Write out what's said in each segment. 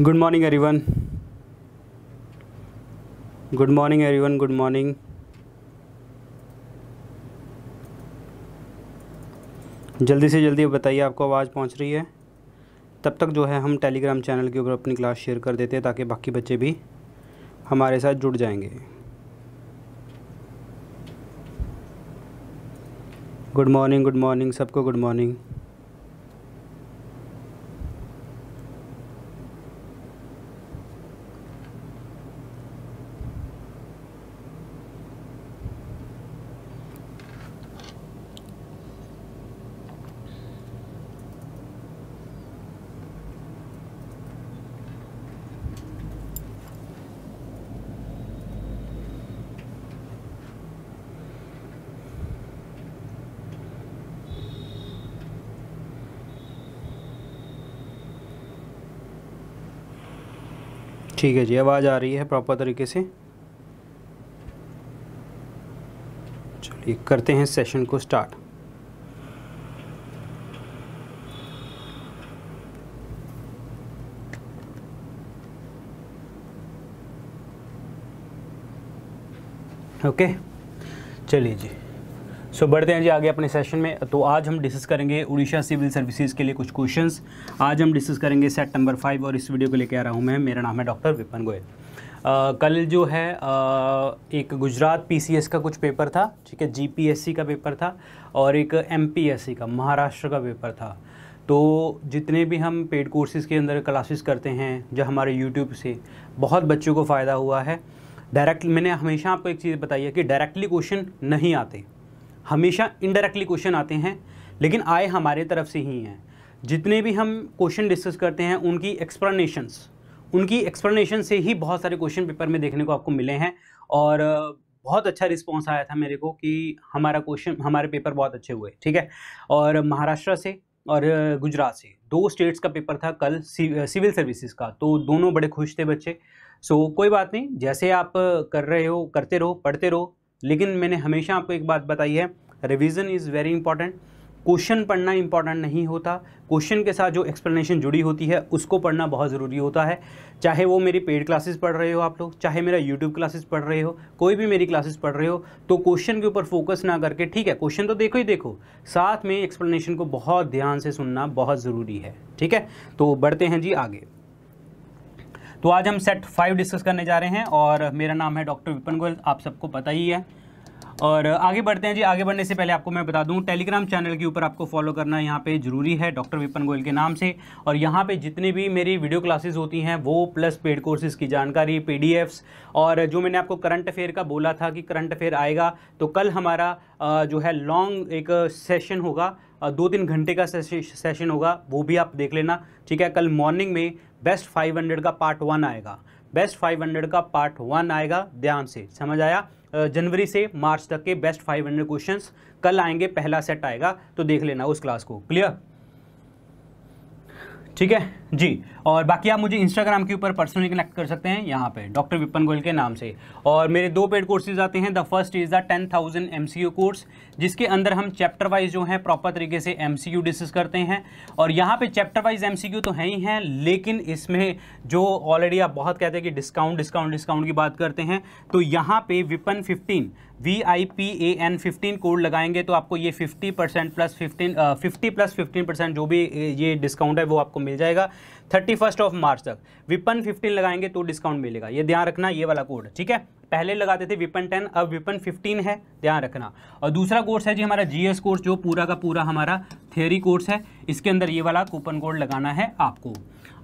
good morning everyone good morning everyone good morning जल्दी से जल्दी बताइए आपको आवाज़ पहुंच रही है तब तक जो है हम टेलीग्राम चैनल के ऊपर अपनी क्लास शेयर कर देते हैं ताकि बाकी बच्चे भी हमारे साथ जुड़ जाएंगे गुड मॉर्निंग गुड मॉर्निंग सबको गुड मॉर्निंग ठीक है जी आवाज़ आ रही है प्रॉपर तरीके से चलिए करते हैं सेशन को स्टार्ट ओके चलिए जी सो so, बढ़ते हैं जी आगे अपने सेशन में तो आज हम डिस्कस करेंगे उड़ीसा सिविल सर्विसेज के लिए कुछ क्वेश्चंस आज हम डिस्कस करेंगे सेट नंबर फाइव और इस वीडियो को लेकर आ रहा हूँ मैं मेरा नाम है डॉक्टर विपन गोयल कल जो है आ, एक गुजरात पीसीएस का कुछ पेपर था ठीक है जीपीएससी का पेपर था और एक एम का महाराष्ट्र का पेपर था तो जितने भी हम पेड कोर्सेज़ के अंदर क्लासेस करते हैं जो हमारे यूट्यूब से बहुत बच्चों को फ़ायदा हुआ है डायरेक्ट मैंने हमेशा आपको एक चीज़ बताई है कि डायरेक्टली क्वेश्चन नहीं आते हमेशा इनडायरेक्टली क्वेश्चन आते हैं लेकिन आए हमारे तरफ से ही हैं जितने भी हम क्वेश्चन डिस्कस करते हैं उनकी एक्सप्लेनेशंस उनकी एक्सप्लेनेशन से ही बहुत सारे क्वेश्चन पेपर में देखने को आपको मिले हैं और बहुत अच्छा रिस्पॉन्स आया था मेरे को कि हमारा क्वेश्चन हमारे पेपर बहुत अच्छे हुए ठीक है और महाराष्ट्र से और गुजरात से दो स्टेट्स का पेपर था कल सिविल सर्विसेज का तो दोनों बड़े खुश थे बच्चे सो कोई बात नहीं जैसे आप कर रहे हो करते रहो पढ़ते रहो लेकिन मैंने हमेशा आपको एक बात बताई है revision is very important question पढ़ना इंपॉर्टेंट नहीं होता क्वेश्चन के साथ जो एक्सप्लेनेशन जुड़ी होती है उसको पढ़ना बहुत ज़रूरी होता है चाहे वो मेरी पेड क्लासेस पढ़ रहे हो आप लोग चाहे मेरा यूट्यूब क्लासेस पढ़ रहे हो कोई भी मेरी क्लासेस पढ़ रहे हो तो क्वेश्चन के ऊपर फोकस ना करके ठीक है क्वेश्चन तो देखो ही देखो साथ में एक्सप्लेनेशन को बहुत ध्यान से सुनना बहुत ज़रूरी है ठीक है तो बढ़ते हैं जी आगे तो आज हम सेट फाइव डिस्कस करने जा रहे हैं और मेरा नाम है डॉक्टर विपन गोयल आप सबको पता ही है और आगे बढ़ते हैं जी आगे बढ़ने से पहले आपको मैं बता दूं टेलीग्राम चैनल के ऊपर आपको फॉलो करना यहाँ पे ज़रूरी है डॉक्टर विपन गोयल के नाम से और यहाँ पे जितने भी मेरी वीडियो क्लासेस होती हैं वो प्लस पेड कोर्सेज की जानकारी पीडीएफ्स और जो मैंने आपको करंट अफेयर का बोला था कि करंट अफेयर आएगा तो कल हमारा जो है लॉन्ग एक सेशन होगा दो तीन घंटे का सेशन होगा वो भी आप देख लेना ठीक है कल मॉर्निंग में बेस्ट 500 का पार्ट वन आएगा बेस्ट 500 का पार्ट वन आएगा ध्यान से समझ आया जनवरी से मार्च तक के बेस्ट 500 क्वेश्चंस कल आएंगे पहला सेट आएगा तो देख लेना उस क्लास को क्लियर ठीक है जी और बाकी आप मुझे इंस्टाग्राम के ऊपर पर्सनली कनेक्ट कर सकते हैं यहाँ पे डॉक्टर विपन गोयल के नाम से और मेरे दो पेड कोर्सेज आते हैं the first is the ten thousand M course जिसके अंदर हम चैप्टर वाइज जो है प्रॉपर तरीके से एम डिस्कस करते हैं और यहाँ पे चैप्टर वाइज एम तो है ही हैं लेकिन इसमें जो ऑलरेडी आप बहुत कहते हैं कि डिस्काउंट डिस्काउंट डिस्काउंट की बात करते हैं तो यहाँ पे Vipan fifteen V I P A N fifteen code लगाएंगे तो आपको ये fifty percent plus fifteen fifty plus fifteen percent जो भी ये डिस्काउंट है वो आपको मिल जाएगा थर्टी फर्स्ट ऑफ मार्च तक विपन फिफ्टीन लगाएंगे तो डिस्काउंट मिलेगा ये ध्यान रखना ये वाला कोड ठीक है पहले लगाते थे विपन टेन अब विपन फिफ्टीन है ध्यान रखना और दूसरा कोर्स है जी हमारा जीएस कोर्स जो पूरा का पूरा हमारा थेरी कोर्स है इसके अंदर ये वाला कूपन कोड लगाना है आपको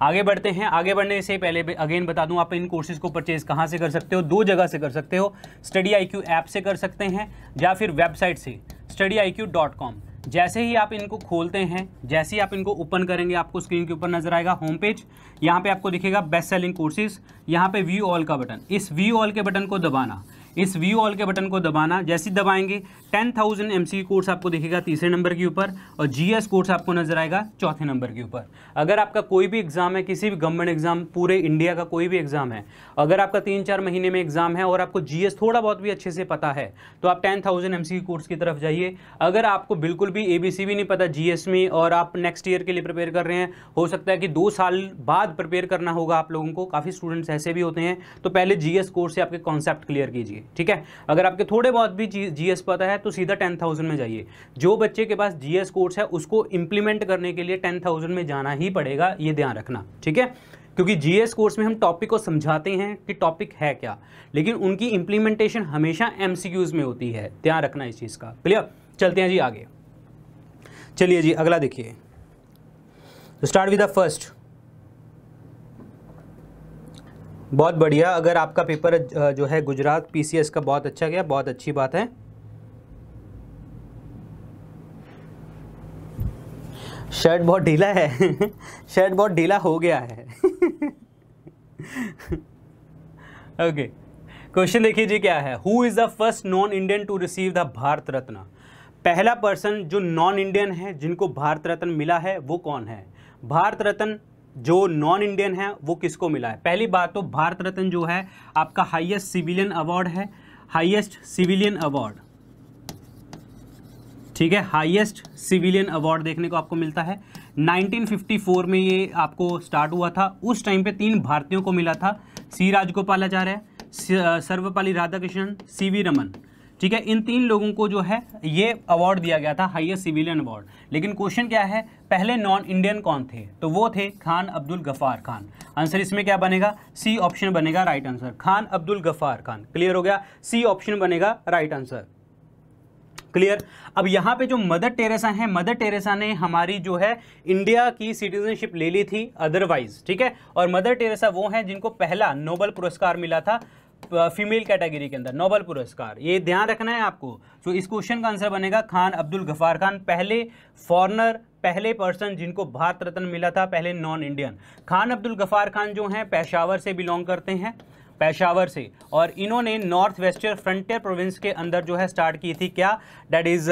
आगे बढ़ते हैं आगे बढ़ने से पहले अगेन बता दूं आप इन कोर्सेज को परचेज कहाँ से कर सकते हो दो जगह से कर सकते हो स्टडी आई क्यू ऐप से कर सकते हैं या फिर वेबसाइट से study I Q dot com जैसे ही आप इनको खोलते हैं जैसे ही आप इनको ओपन करेंगे आपको स्क्रीन के ऊपर नजर आएगा होम पेज यहाँ पे आपको दिखेगा बेस्ट सेलिंग कोर्सेज यहाँ पे व्यू ऑल का बटन इस व्यू ऑल के बटन को दबाना इस व्यू ऑल के बटन को दबाना जैसे ही दबाएंगे टेन थाउजेंड एम कोर्स आपको दिखेगा तीसरे नंबर के ऊपर और जी कोर्स आपको नजर आएगा चौथे नंबर के ऊपर अगर आपका कोई भी एग्ज़ाम है किसी भी गवर्नमेंट एग्ज़ाम पूरे इंडिया का कोई भी एग्ज़ाम है अगर आपका तीन चार महीने में एग्ज़ाम है और आपको जी थोड़ा बहुत भी अच्छे से पता है तो आप टेन थाउजेंड एम कोर्स की तरफ जाइए अगर आपको बिल्कुल भी ए भी नहीं पता जी में और आप नेक्स्ट ईयर के लिए प्रिपेयर कर रहे हैं हो सकता है कि दो साल बाद प्रिपेयर करना होगा आप लोगों को काफ़ी स्टूडेंट्स ऐसे भी होते हैं तो पहले जी कोर्स से आपके कॉन्सेप्ट क्लियर कीजिए ठीक है अगर आपके थोड़े बहुत भी जी पता है तो सीधा टेन थाउजेंड में जाइए जो बच्चे के पास जीएस कोर्स है उसको इंप्लीमेंट करने के लिए टेन थाउजेंड में जाना ही पड़ेगा ये ध्यान रखना ठीक है क्योंकि जीएस कोर्स में हम टॉपिक को समझाते हैं कि टॉपिक है क्या लेकिन उनकी इंप्लीमेंटेशन हमेशा एमसीक्यूज में होती है ध्यान रखना इस चीज़ का क्लियर चलते हैं जी आगे चलिए जी अगला देखिए स्टार्ट विद द फर्स्ट बहुत बढ़िया अगर आपका पेपर जो है गुजरात पीसीएस का बहुत अच्छा गया बहुत अच्छी बात है शर्ट बहुत ढीला है शर्ट बहुत ढीला हो गया है ओके क्वेश्चन देखिए जी क्या है who is the first non Indian to receive the Bharat Ratna पहला पर्सन जो नॉन इंडियन है जिनको भारत रत्न मिला है वो कौन है भारत रत्न जो नॉन इंडियन है वो किसको मिला है पहली बात तो भारत रत्न जो है आपका हाईएस्ट सिविलियन अवार्ड है हाईएस्ट सिविलियन अवार्ड ठीक है हाईएस्ट सिविलियन अवार्ड देखने को आपको मिलता है 1954 में ये आपको स्टार्ट हुआ था उस टाइम पे तीन भारतीयों को मिला था C Rajagopalachari Sarvepalli Radhakrishnan C V Raman ठीक है इन तीन लोगों को जो है ये अवार्ड दिया गया था हाइएस्ट सिविलियन अवार्ड लेकिन क्वेश्चन क्या है पहले नॉन इंडियन कौन थे तो वो थे खान अब्दुल गफ़ार खान आंसर इसमें क्या बनेगा सी ऑप्शन बनेगा right answer Khan Abdul Ghaffar Khan clear हो गया सी ऑप्शन बनेगा राइट आंसर क्लियर अब यहाँ पे जो मदर टेरेसा है मदर टेरेसा ने हमारी जो है इंडिया की सिटीजनशिप ले ली थी अदरवाइज ठीक है और मदर टेरेसा वो हैं जिनको पहला नोबल पुरस्कार मिला था फीमेल कैटेगरी के अंदर नोबल पुरस्कार ये ध्यान रखना है आपको तो इस क्वेश्चन का आंसर बनेगा खान अब्दुल गफार खान पहले फॉरनर पहले पर्सन जिनको भारत रत्न मिला था पहले नॉन इंडियन खान अब्दुल गफार खान जो हैं पेशावर से बिलोंग करते हैं पेशावर से और इन्होंने नॉर्थ वेस्टर्न फ्रंटियर प्रोविंस के अंदर जो है स्टार्ट की थी क्या डैट इज़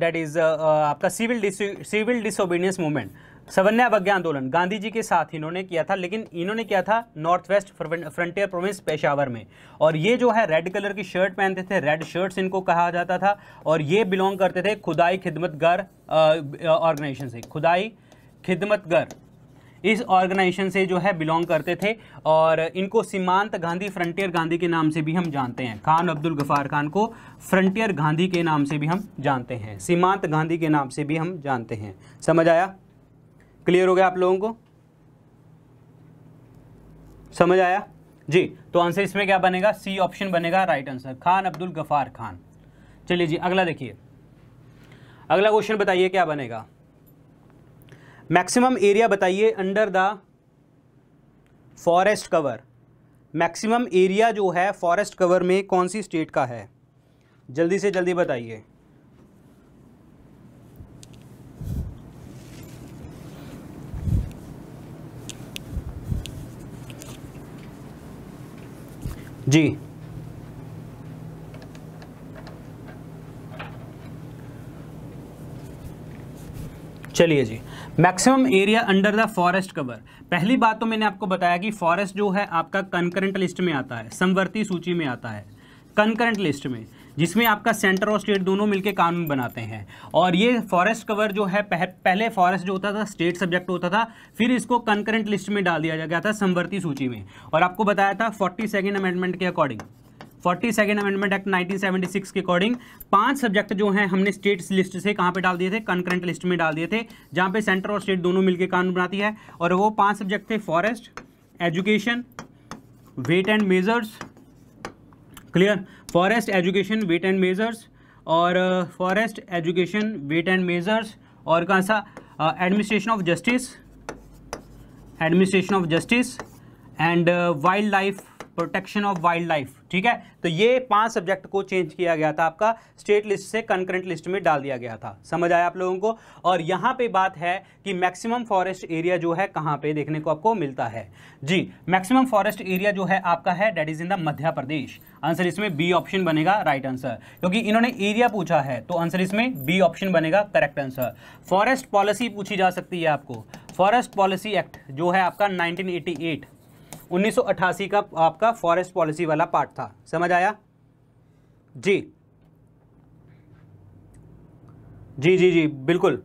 डैट इज़ आपका सिविल सिविल डिसोबीडियंस मूवमेंट सवन्य अवज्ञा आंदोलन गांधी जी के साथ इन्होंने किया था लेकिन इन्होंने किया था North West Frontier Province Peshawar में और ये जो है रेड कलर की शर्ट पहनते थे रेड शर्ट्स इनको कहा जाता था और ये बिलोंग करते थे खुदाई खिदमतगर ऑर्गेनाइजेशन से खुदाई खिदमतगर इस ऑर्गेनाइजेशन से जो है बिलोंग करते थे और इनको सीमांत गांधी फ्रंटियर गांधी के नाम से भी हम जानते हैं खान अब्दुल गफ़ार खान को फ्रंटियर गांधी के नाम से भी हम जानते हैं सीमांत गांधी के नाम से भी हम जानते हैं समझ आया क्लियर हो गया आप लोगों को समझ आया जी तो आंसर इसमें क्या बनेगा सी ऑप्शन बनेगा राइट आंसर खान अब्दुल गफार खान चलिए जी अगला देखिए अगला क्वेश्चन बताइए क्या बनेगा मैक्सिमम एरिया बताइए under the forest cover maximum area जो है फॉरेस्ट कवर में कौन सी स्टेट का है जल्दी से जल्दी बताइए जी चलिए जी maximum area under the forest cover पहली बात तो मैंने आपको बताया कि फॉरेस्ट जो है आपका कनकरेंट लिस्ट में आता है समवर्ती सूची में आता है कनकरेंट लिस्ट में जिसमें आपका सेंटर और स्टेट दोनों मिलकर कानून बनाते हैं और ये फॉरेस्ट कवर जो है पह, पहले फॉरेस्ट जो होता था स्टेट सब्जेक्ट होता था फिर इसको कंकरेंट लिस्ट में डाल दिया गया था समवर्ती सूची में और आपको बताया था फोर्टी सेकेंड अमेंडमेंट के according forty second amendment act 1976 के अकॉर्डिंग पांच सब्जेक्ट जो हैं हमने स्टेट्स लिस्ट से कहाँ पे डाल दिए थे कंकरेंट लिस्ट में डाल दिए थे जहाँ पे सेंटर और स्टेट दोनों मिलकर कानून बनाती है और वो पांच सब्जेक्ट थे forest education weight and measures clear forest education weight and measures और forest education weight and measures और कहाँ सा administration of justice administration of justice and wild life protection of wild life ठीक है तो ये पांच सब्जेक्ट को चेंज किया गया था आपका स्टेट लिस्ट से कंकरेंट लिस्ट में डाल दिया गया था समझ आया आप लोगों को और यहां पे बात है कि मैक्सिमम फॉरेस्ट एरिया जो है कहाँ पे देखने को आपको मिलता है जी मैक्सिमम फॉरेस्ट एरिया जो है आपका है that is in the Madhya Pradesh answer इसमें बी ऑप्शन बनेगा राइट आंसर क्योंकि इन्होंने एरिया पूछा है तो आंसर इसमें बी ऑप्शन बनेगा करेक्ट आंसर फॉरेस्ट पॉलिसी पूछी जा सकती है आपको फॉरेस्ट पॉलिसी एक्ट जो है आपका 1988 1988 का आपका फॉरेस्ट पॉलिसी वाला पार्ट था समझ आया जी जी जी जी बिल्कुल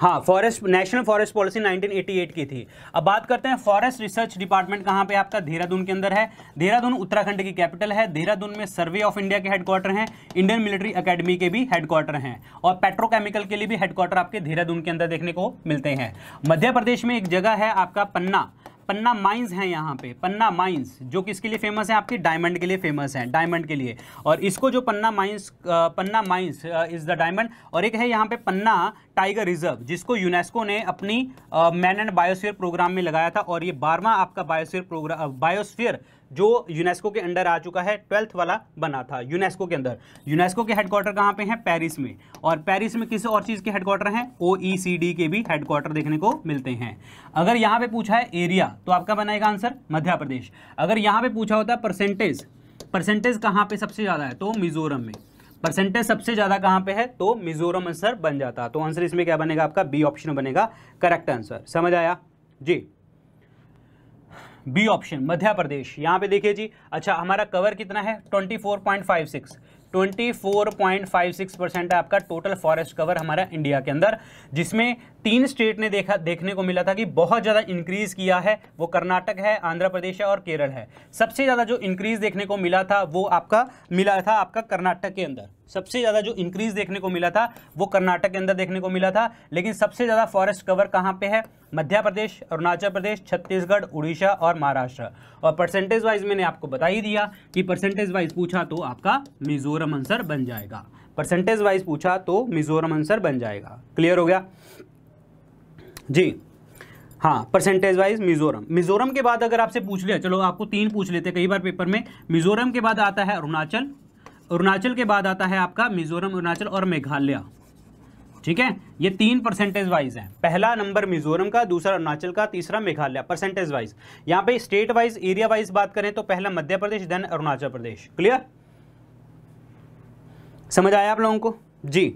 हाँ फॉरेस्ट नेशनल फॉरेस्ट पॉलिसी 1988 की थी अब बात करते हैं फॉरेस्ट रिसर्च डिपार्टमेंट कहाँ पे आपका देहरादून के अंदर है देहरादून उत्तराखंड की कैपिटल है देहरादून में सर्वे ऑफ इंडिया के हेडक्वार्टर हैं इंडियन मिलिट्री एकेडमी के भी हेडक्वार्टर हैं और पेट्रोकेमिकल के लिए भी हेडक्वार्टर आपके देहरादून के अंदर देखने को मिलते हैं मध्य प्रदेश में एक जगह है आपका पन्ना पन्ना माइंस हैं यहाँ पे पन्ना माइंस जो किसके लिए फेमस है आपकी डायमंड के लिए फेमस है डायमंड के लिए और इसको जो Panna mines Panna mines is the diamond और एक है यहाँ पे पन्ना टाइगर रिजर्व जिसको यूनेस्को ने अपनी मैन एंड बायोस्फीयर प्रोग्राम में लगाया था और ये बारवा आपका बायोस्फीयर प्रोग्राम बायोस्फीयर जो यूनेस्को के अंडर आ चुका है ट्वेल्थ वाला बना था यूनेस्को के अंदर यूनेस्को के हेडक्वार्टर कहाँ पे हैं पेरिस में और पेरिस में किस और चीज़ के हेडक्वार्टर हैं ओ e के भी हेडक्वार्टर देखने को मिलते हैं अगर यहाँ पे पूछा है एरिया तो आपका बनाएगा आंसर मध्य प्रदेश अगर यहाँ पे पूछा होता है परसेंटेज परसेंटेज कहाँ पर सबसे ज़्यादा है तो मिजोरम में परसेंटेज सबसे ज़्यादा कहाँ पे है तो मिजोरम आंसर बन जाता तो आंसर इसमें क्या बनेगा आपका बी ऑप्शन बनेगा करेक्ट आंसर समझ आया जी बी ऑप्शन मध्य प्रदेश यहाँ पे देखिए जी अच्छा हमारा कवर कितना है 24.56 24.56 परसेंट है आपका टोटल फॉरेस्ट कवर हमारा इंडिया के अंदर जिसमें तीन स्टेट ने देखा देखने को मिला था कि बहुत ज़्यादा इंक्रीज़ किया है वो कर्नाटक है आंध्र प्रदेश है और केरल है सबसे ज़्यादा जो इंक्रीज़ देखने को मिला था वो आपका मिला था आपका कर्नाटक के अंदर सबसे ज़्यादा जो इंक्रीज देखने को मिला था वो कर्नाटक के अंदर देखने को मिला था लेकिन सबसे ज़्यादा फॉरेस्ट कवर कहाँ पे है मध्य प्रदेश अरुणाचल प्रदेश छत्तीसगढ़ उड़ीसा और महाराष्ट्र और परसेंटेज वाइज मैंने आपको बता ही दिया कि परसेंटेज वाइज पूछा तो आपका मिजोरम आंसर बन जाएगा परसेंटेज वाइज पूछा तो मिजोरम आंसर बन जाएगा क्लियर हो गया जी हाँ परसेंटेज वाइज मिजोरम मिजोरम के बाद अगर आपसे पूछ लिया चलो आपको तीन पूछ लेते कई बार पेपर में मिजोरम के बाद आता है अरुणाचल अरुणाचल के बाद आता है आपका मिजोरम अरुणाचल और मेघालय ठीक है ये तीन परसेंटेज वाइज है पहला नंबर मिजोरम का दूसरा अरुणाचल का तीसरा मेघालय परसेंटेज वाइज यहाँ पे स्टेट वाइज एरिया वाइज बात करें तो पहला मध्य प्रदेश देन अरुणाचल प्रदेश क्लियर समझ आया आप लोगों को जी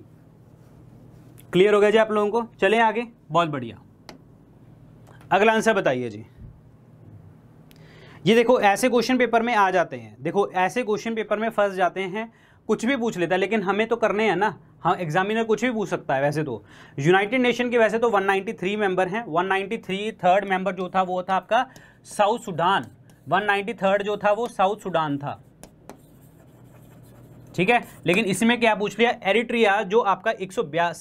क्लियर हो गया जी आप लोगों को चले आगे बहुत बढ़िया अगला आंसर बताइए जी ये देखो ऐसे क्वेश्चन पेपर में आ जाते हैं देखो ऐसे क्वेश्चन पेपर में फंस जाते हैं कुछ भी पूछ लेता है लेकिन हमें तो करने हैं ना हाँ एग्जामिनर कुछ भी पूछ सकता है वैसे तो यूनाइटेड नेशन के वैसे तो 193 मेंबर हैं 193 थर्ड मेंबर जो था वो था आपका साउथ सुडान वन जो था वो साउथ सुडान था ठीक है लेकिन इसमें क्या पूछ लिया एरिट्रिया जो आपका एक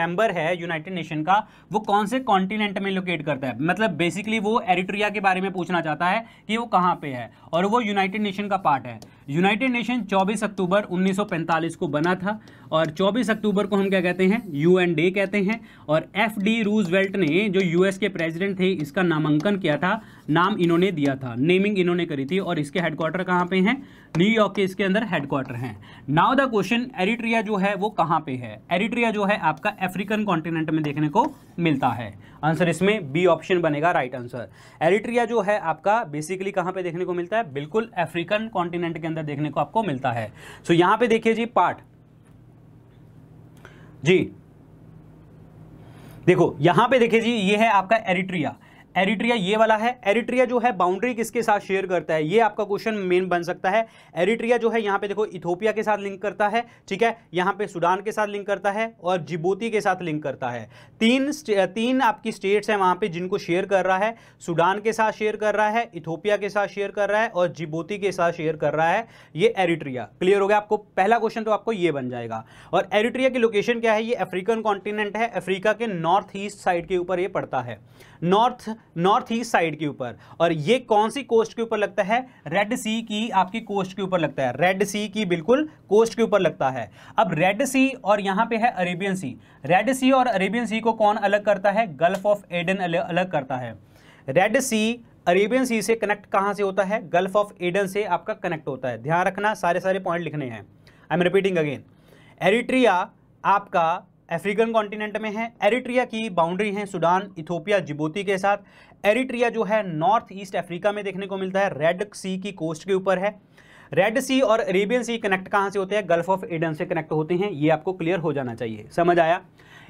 मेंबर है यूनाइटेड नेशन का वो कौन से कॉन्टिनेंट में लोकेट करता है मतलब बेसिकली वो एरिट्रिया के बारे में पूछना चाहता है कि वो कहाँ पे है और वो यूनाइटेड नेशन का पार्ट है यूनाइटेड नेशन 24 अक्टूबर 1945 को बना था और 24 अक्टूबर को हम क्या कहते हैं यूएन डे कहते हैं और एफ डी रूजवेल्ट ने जो यूएस के प्रेसिडेंट थे इसका नामांकन किया था नाम इन्होंने दिया था नेमिंग इन्होंने करी थी और इसके हेडक्वार्टर कहाँ पे हैं न्यूयॉर्क के इसके अंदर हेडक्वार्टर हैं नाउ द क्वेश्चन एरिट्रिया जो है वो कहाँ पे है एरिट्रिया जो है आपका अफ्रीकन कॉन्टिनेंट में देखने को मिलता है आंसर इसमें बी ऑप्शन बनेगा राइट आंसर एरिट्रिया जो है आपका बेसिकली कहाँ पे देखने को मिलता है बिल्कुल अफ्रीकन कॉन्टिनेंट के अंदर देखने को आपको मिलता है सो so, यहां पे देखिए जी पार्ट जी देखो यहां पे देखिए जी ये है आपका एरिट्रिया एरिट्रिया ये वाला है एरिट्रिया जो है बाउंड्री किसके साथ शेयर करता है ये आपका क्वेश्चन मेन बन सकता है एरिट्रिया जो है यहाँ पे देखो इथोपिया के साथ लिंक करता है ठीक है यहाँ पे सूडान के साथ लिंक करता है और जिबोती के साथ लिंक करता है तीन तीन आपकी स्टेट्स हैं वहाँ पे जिनको शेयर कर रहा है सूडान के साथ शेयर कर रहा है इथोपिया के साथ शेयर कर रहा है और जिबोती के साथ शेयर कर रहा है ये एरिट्रिया क्लियर हो गया आपको पहला क्वेश्चन तो आपको ये बन जाएगा और एरिट्रिया की लोकेशन क्या है ये अफ्रीकन कॉन्टिनेंट है अफ्रीका के नॉर्थ ईस्ट साइड के ऊपर ये पड़ता है नॉर्थ नॉर्थ ईस्ट साइड के ऊपर और ये कौन सी कोस्ट के ऊपर लगता है रेड सी की आपकी कोस्ट के ऊपर लगता है रेड सी की बिल्कुल कोस्ट के ऊपर लगता है अब रेड सी और यहाँ पे है अरेबियन सी रेड सी और अरेबियन सी को कौन अलग करता है गल्फ ऑफ एडन अलग करता है रेड सी अरेबियन सी से कनेक्ट कहाँ से होता है गल्फ ऑफ एडन से आपका कनेक्ट होता है ध्यान रखना सारे सारे पॉइंट लिखने हैं I am repeating again Eritrea आपका अफ्रीकन कॉन्टिनेंट में है एरिट्रिया की बाउंड्री है सूडान इथोपिया जिबोती के साथ एरिट्रिया जो है नॉर्थ ईस्ट अफ्रीका में देखने को मिलता है रेड सी की कोस्ट के ऊपर है रेड सी और अरेबियन सी कनेक्ट कहाँ से होते हैं गल्फ ऑफ एडन से कनेक्ट होते हैं ये आपको क्लियर हो जाना चाहिए समझ आया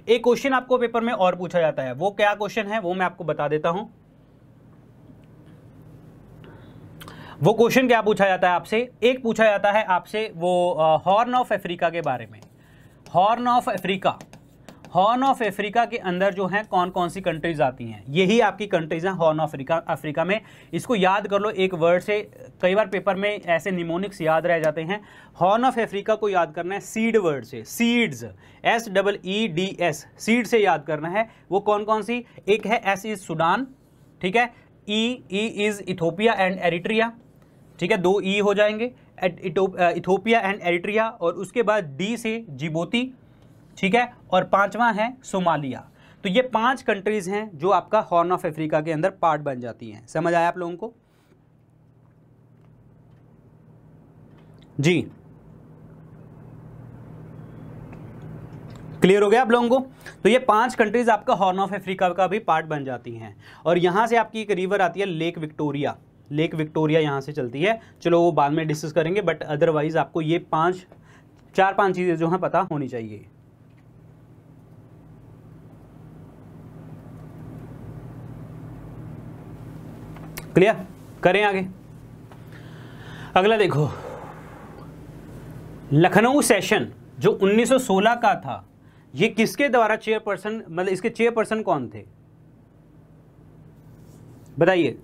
एक क्वेश्चन आपको पेपर में और पूछा जाता है वो क्या क्वेश्चन है वो मैं आपको बता देता हूँ वो क्वेश्चन क्या पूछा जाता है आपसे एक पूछा जाता है आपसे वो हॉर्न ऑफ अफ्रीका के बारे में horn of Africa horn of Africa के अंदर जो है कौन कौन सी कंट्रीज आती हैं यही आपकी कंट्रीज हैं हॉर्न ऑफ अफ्रीका अफ्रीका में इसको याद कर लो एक वर्ड से कई बार पेपर में ऐसे निमोनिक्स याद रह जाते हैं हॉर्न ऑफ अफ्रीका को याद करना है सीड वर्ड से seeds S double E D S seed से याद करना है वो कौन कौन सी एक है एस इज सूडान ठीक है E E is Ethiopia and Eritrea ठीक है दो ई e हो जाएंगे इथोपिया एंड एरिट्रिया और उसके बाद डी से जिबोती ठीक है और पांचवा है सोमालिया तो ये पांच कंट्रीज़ हैं जो आपका हॉर्न ऑफ अफ्रीका के अंदर पार्ट बन जाती हैं समझ आया आप लोगों को जी क्लियर हो गया आप लोगों को तो ये पांच कंट्रीज़ आपका हॉर्न ऑफ अफ्रीका का भी पार्ट बन जाती हैं और यहां से आपकी एक रिवर आती है लेक विक्टोरिया लेक विक्टोरिया यहाँ से चलती है चलो वो बाद में डिस्कस करेंगे बट अदरवाइज़ आपको ये पाँच चार पाँच चीज़ें जो हैं पता होनी चाहिए क्लियर करें आगे अगला देखो लखनऊ सेशन जो 1916 का था ये किसके द्वारा चेयरपर्सन मतलब इसके चेयरपर्सन कौन थे बताइए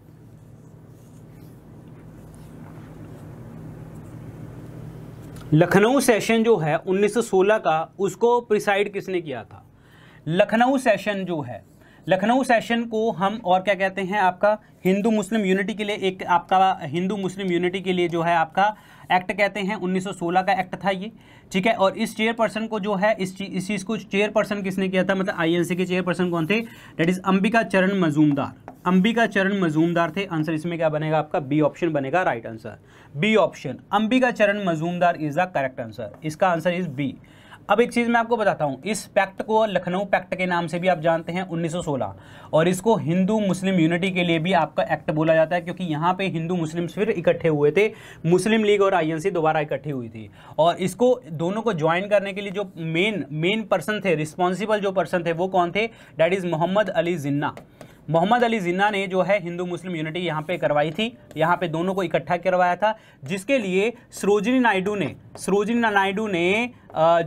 लखनऊ सेशन जो है 1916 का उसको प्रिसाइड किसने किया था लखनऊ सेशन जो है लखनऊ सेशन को हम और क्या कहते हैं आपका हिंदू मुस्लिम यूनिटी के लिए एक आपका हिंदू मुस्लिम यूनिटी के लिए जो है आपका एक्ट कहते हैं 1916 का एक्ट था ये ठीक है और इस चेयरपर्सन को जो है इस चीज़ इस चीज़ को चेयरपर्सन किसने किया था मतलब आईएनसी के चेयरपर्सन कौन थे डेट इज़ अंबिका चरण मजूमदार अंबिका चरण मजूमदार थे आंसर इसमें क्या बनेगा आपका बी ऑप्शन बनेगा right answer B option Ambika Charan Majumdar is the correct answer इसका आंसर इज बी अब एक चीज़ मैं आपको बताता हूँ इस पैक्ट को लखनऊ पैक्ट के नाम से भी आप जानते हैं 1916 और इसको हिंदू मुस्लिम यूनिटी के लिए भी आपका एक्ट बोला जाता है क्योंकि यहाँ पे हिंदू मुस्लिम फिर इकट्ठे हुए थे मुस्लिम लीग और आईएनसी दोबारा इकट्ठी हुई थी और इसको दोनों को ज्वाइन करने के लिए जो मेन मेन पर्सन थे रिस्पॉन्सिबल जो पर्सन थे वो कौन थे डैट इज़ मोहम्मद अली जिन्ना मोहम्मद अली जिन्ना ने जो है हिंदू मुस्लिम यूनिटी यहाँ पे करवाई थी यहाँ पे दोनों को इकट्ठा करवाया था जिसके लिए सरोजिनी नायडू ने सरोजिनी नायडू ने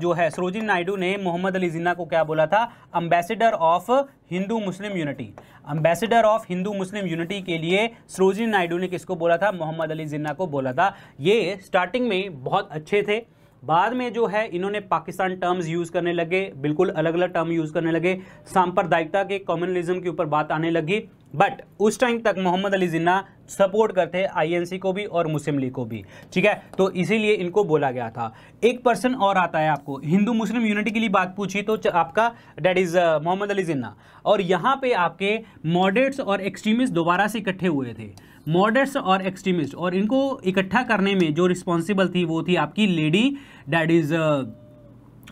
जो है सरोजिनी नायडू ने मोहम्मद अली जिन्ना को क्या बोला था ambassador of Hindu Muslim unity ambassador of Hindu Muslim unity के लिए सरोजिनी नायडू ने किसको बोला था मोहम्मद अली जिन्ना को बोला था ये स्टार्टिंग में बहुत अच्छे थे बाद में जो है इन्होंने पाकिस्तान टर्म्स यूज़ करने लगे बिल्कुल अलग अलग टर्म यूज़ करने लगे सांप्रदायिकता के कॉम्युनलिज्म के ऊपर बात आने लगी बट उस टाइम तक मोहम्मद अली जिन्ना सपोर्ट करते हैं आईएनसी को भी और मुस्लिम लीग को भी ठीक है तो इसीलिए इनको बोला गया था एक पर्सन और आता है आपको हिंदू मुस्लिम यूनिटी के लिए बात पूछी तो आपका that is uh, Mohammad Ali Jinnah और यहाँ पे आपके मॉडरेट्स और एक्सट्रीमिस्ट दोबारा से इकट्ठे हुए थे मॉडर्स और एक्सट्रीमिस्ट और इनको इकट्ठा करने में जो रिस्पॉन्सिबल थी वो थी आपकी lady that is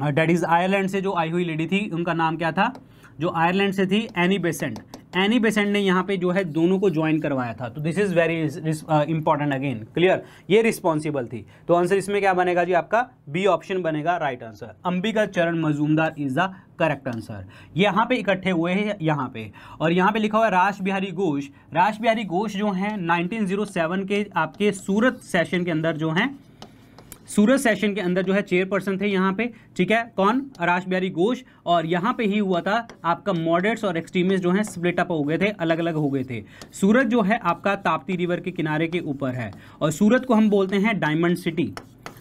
that is Ireland से जो आई हुई लेडी थी उनका नाम क्या था जो आयरलैंड से थी एनी बेसेंट एनी बेसेंट ने यहाँ पे जो है दोनों को ज्वाइन करवाया था तो this is very important again clear ये रिस्पॉन्सिबल थी तो आंसर इसमें क्या बनेगा जी आपका बी ऑप्शन बनेगा right answer Ambika Charan Majumdar is the correct answer यहाँ पे इकट्ठे हुए हैं यहाँ पे और यहाँ पे लिखा हुआ है राज बिहारी घोष राज बिहारी घोष जो है 1907 के आपके सूरत सेशन के अंदर जो हैं सूरज सेशन के अंदर जो है चेयरपर्सन थे यहाँ पे ठीक है कौन अराश बिहारी घोष और यहाँ पे ही हुआ था आपका मॉडर्स और एक्सट्रीमिस्ट जो है स्प्लिट अप हो गए थे अलग अलग हो गए थे सूरत जो है आपका ताप्ती रिवर के किनारे के ऊपर है और सूरत को हम बोलते हैं diamond city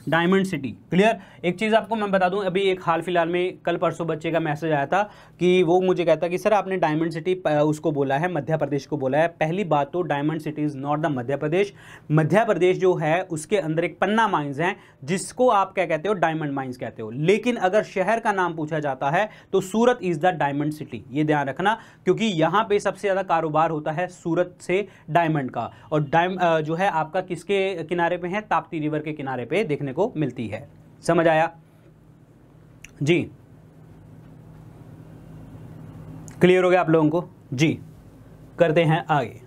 diamond city clear एक चीज़ आपको मैं बता दूं अभी एक हाल फिलहाल में कल परसों बच्चे का मैसेज आया था कि वो मुझे कहता कि सर आपने डायमंड सिटी उसको बोला है मध्य प्रदेश को बोला है पहली बात तो diamond city is not the Madhya Pradesh Madhya Pradesh जो है उसके अंदर एक पन्ना माइंस हैं जिसको आप क्या कहते हो डायमंड माइंस कहते हो लेकिन अगर शहर का नाम पूछा जाता है तो Surat is the diamond city ये ध्यान रखना क्योंकि यहाँ पर सबसे ज़्यादा कारोबार होता है सूरत से डायमंड का और डायम जो है आपका किसके किनारे पर है ताप्ती रिवर के किनारे पर देखने देखने को मिलती है समझ आया जी क्लियर हो गया आप लोगों को जी करते हैं आगे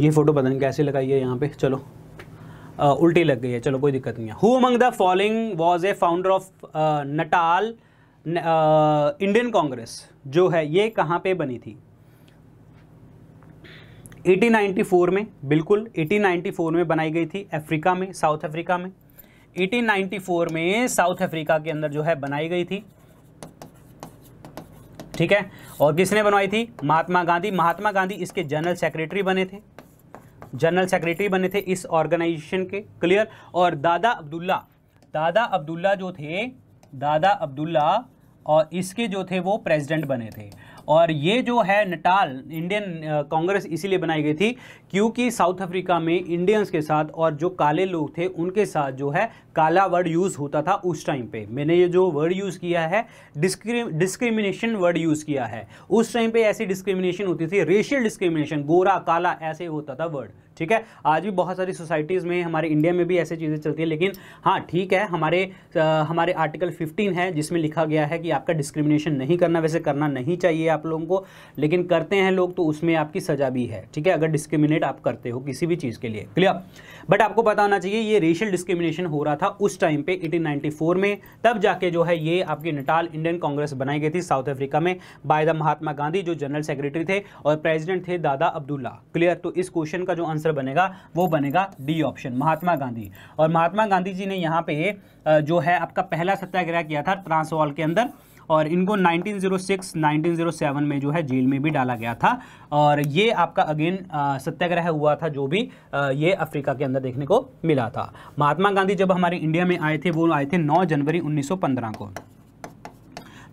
ये फ़ोटो पता नहीं कैसे लगाई है यहाँ पे चलो आ, उल्टी लग गई है चलो कोई दिक्कत नहीं है who among the following was a founder of Natal Indian Congress जो है ये कहाँ पे बनी थी 1894 में बिल्कुल 1894 में बनाई गई थी अफ्रीका में साउथ अफ्रीका में 1894 में साउथ अफ्रीका के अंदर जो है बनाई गई थी ठीक है और किसने बनवाई थी महात्मा गांधी महात्मा गांधी इसके जनरल सेक्रेटरी बने थे जनरल सेक्रेटरी बने थे इस ऑर्गेनाइजेशन के क्लियर और दादा अब्दुल्ला दादा अब्दुल्ला जो थे दादा अब्दुल्ला और इसके जो थे वो प्रेसिडेंट बने थे और ये जो है नटाल इंडियन कांग्रेस इसीलिए बनाई गई थी क्योंकि साउथ अफ्रीका में इंडियंस के साथ और जो काले लोग थे उनके साथ जो है काला वर्ड यूज़ होता था उस टाइम पे मैंने ये जो वर्ड यूज़ किया है डिस्क्रिम डिस्क्रिमिनेशन वर्ड यूज़ किया है उस टाइम पे ऐसी डिस्क्रिमिनेशन होती थी रेशियल डिस्क्रिमिनेशन गोरा काला ऐसे होता था वर्ड ठीक है आज भी बहुत सारी सोसाइटीज़ में हमारे इंडिया में भी ऐसी चीज़ें चलती हैं लेकिन हाँ ठीक है हमारे आ, हमारे आर्टिकल 15 है जिसमें लिखा गया है कि आपका डिस्क्रिमिनेशन नहीं करना वैसे करना नहीं चाहिए आप लोगों को लेकिन करते हैं लोग तो उसमें आपकी सज़ा भी है ठीक है अगर डिस्क्रिमिनेट एडवोकेट आप करते हो किसी भी चीज़ के लिए क्लियर बट आपको पता होना चाहिए ये रेशियल डिस्क्रिमिनेशन हो रहा था उस टाइम पे 1894 में तब जाके जो है ये आपकी नटाल इंडियन कांग्रेस बनाई गई थी साउथ अफ्रीका में बाय द महात्मा गांधी जो जनरल सेक्रेटरी थे और प्रेसिडेंट थे दादा अब्दुल्ला क्लियर तो इस क्वेश्चन का जो आंसर बनेगा वो बनेगा डी ऑप्शन महात्मा गांधी और महात्मा गांधी जी ने यहाँ पे जो है आपका पहला सत्याग्रह किया था ट्रांसवाल के अंदर और इनको 1906 1907 में जो है जेल में भी डाला गया था और ये आपका अगेन सत्याग्रह हुआ था जो भी आ, ये अफ्रीका के अंदर देखने को मिला था महात्मा गांधी जब हमारे इंडिया में आए थे वो आए थे 9 जनवरी 1915 को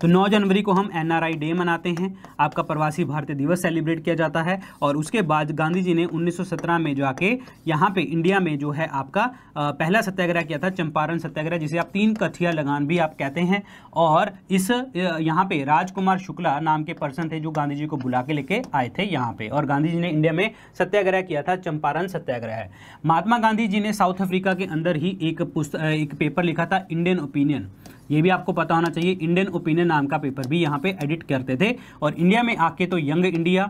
तो 9 जनवरी को हम एनआरआई डे मनाते हैं आपका प्रवासी भारतीय दिवस सेलिब्रेट किया जाता है और उसके बाद गांधी जी ने 1917 में जो आके यहाँ पे इंडिया में जो है आपका पहला सत्याग्रह किया था चंपारण सत्याग्रह जिसे आप तीन कथिया लगान भी आप कहते हैं और इस यहाँ पे राजकुमार शुक्ला नाम के पर्सन थे जो गांधी जी को बुला के लेके आए थे यहाँ पे और गांधी जी ने इंडिया में सत्याग्रह किया था चंपारण सत्याग्रह महात्मा गांधी जी ने साउथ अफ्रीका के अंदर ही एक पुस्तक एक पेपर लिखा था इंडियन ओपिनियन ये भी आपको पता होना चाहिए इंडियन ओपिनियन नाम का पेपर भी यहाँ पे एडिट करते थे और इंडिया में आके तो यंग इंडिया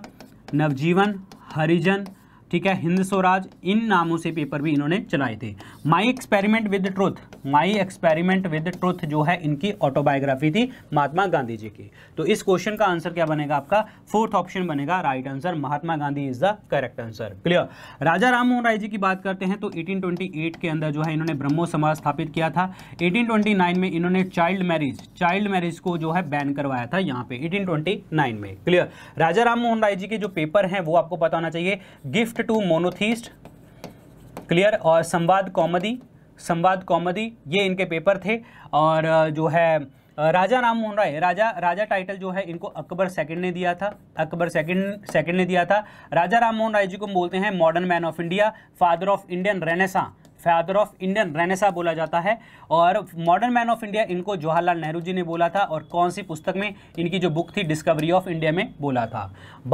नवजीवन हरिजन ठीक है हिंद स्वराज इन नामों से पेपर भी इन्होंने चलाए थे my experiment with truth my experiment with truth जो है इनकी ऑटोबायोग्राफी थी महात्मा गांधी जी की तो इस क्वेश्चन का आंसर क्या बनेगा आपका फोर्थ ऑप्शन बनेगा right answer Mahatma Gandhi is the correct answer clear Raja Ram Mohan Roy ji की बात करते हैं तो 1828 के अंदर जो है इन्होंने ब्रह्मो समाज स्थापित किया था 1829 में इन्होंने चाइल्ड मैरिज चाइल्ड मैरिज को जो है बैन करवाया था यहाँ पे 1829 में क्लियर राजा राम मोहन राय जी के जो पेपर हैं वो आपको पता होना चाहिए gift shift to monotheist clear और संवाद कॉमेडी संवाद कॉमेडी ये इनके पेपर थे और जो है राजा राम मोहन राय राजा राजा टाइटल जो है इनको अकबर सेकंड ने दिया था अकबर सेकंड सेकंड ने दिया था राजा राम मोहन राय जी को बोलते हैं modern man of India father of Indian renaissance father of Indian renaissance बोला जाता है और मॉडर्न मैन ऑफ इंडिया इनको जवाहरलाल नेहरू जी ने बोला था और कौन सी पुस्तक में इनकी जो बुक थी डिस्कवरी ऑफ इंडिया में बोला था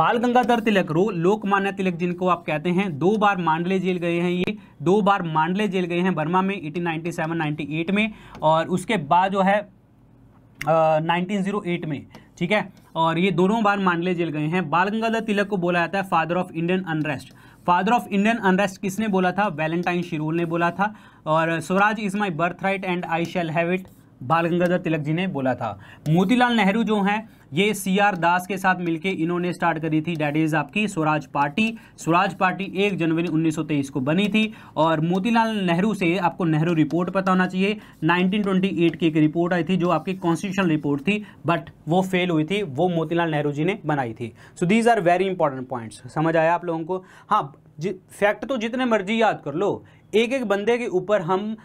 बाल गंगाधर तिलक रो लोकमान्य तिलक जिनको आप कहते हैं दो बार मांडले जेल गए हैं ये दो बार मांडले जेल गए हैं बर्मा में एटीन नाइनटी में और उसके बाद जो है नाइनटीन oh में ठीक है और ये दोनों बार मांडले जेल गए हैं बाल गंगाधर तिलक को बोला जाता है father of Indian unrest father of Indian unrest किसने बोला था वैलेंटाइन शिरूल ने बोला था और swaraj is my birth right and I shall have it Bal Gangadhar तिलक जी ने बोला था मोतीलाल नेहरू जो हैं ये सी आर दास के साथ मिलकर इन्होंने स्टार्ट करी थी डैट इज़ आपकी स्वराज पार्टी स्वराज पार्टी एक जनवरी 1923 को बनी थी और मोतीलाल नेहरू से आपको नेहरू रिपोर्ट पता होना चाहिए 1928 की एक रिपोर्ट आई थी जो आपकी कॉन्स्टिट्यूशनल रिपोर्ट थी बट वो फेल हुई थी वो मोतीलाल नेहरू जी ने बनाई थी so these are very important points समझ आया आप लोगों को हाँ फैक्ट तो जितने मर्जी याद कर लो एक एक बंदे के ऊपर हम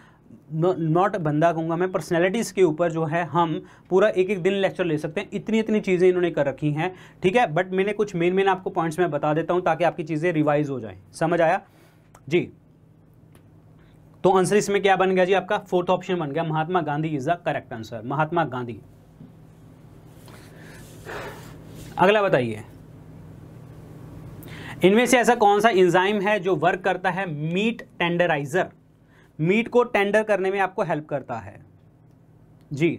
नॉट बंदा कहूँगा मैं पर्सनैलिटीज़ के ऊपर जो है हम पूरा एक एक दिन लेक्चर ले सकते हैं इतनी इतनी चीज़ें इन्होंने कर रखी हैं ठीक है बट मैंने कुछ मेन मेन आपको पॉइंट्स मैं बता देता हूँ ताकि आपकी चीज़ें रिवाइज हो जाएँ समझ आया जी तो आंसर इसमें क्या बन गया जी आपका फोर्थ ऑप्शन बन गया Mahatma Gandhi is the correct answer Mahatma Gandhi अगला बताइए इनमें से ऐसा कौन सा इंजाइम है जो वर्क करता है मीट टेंडराइजर मीट को टेंडर करने में आपको हेल्प करता है जी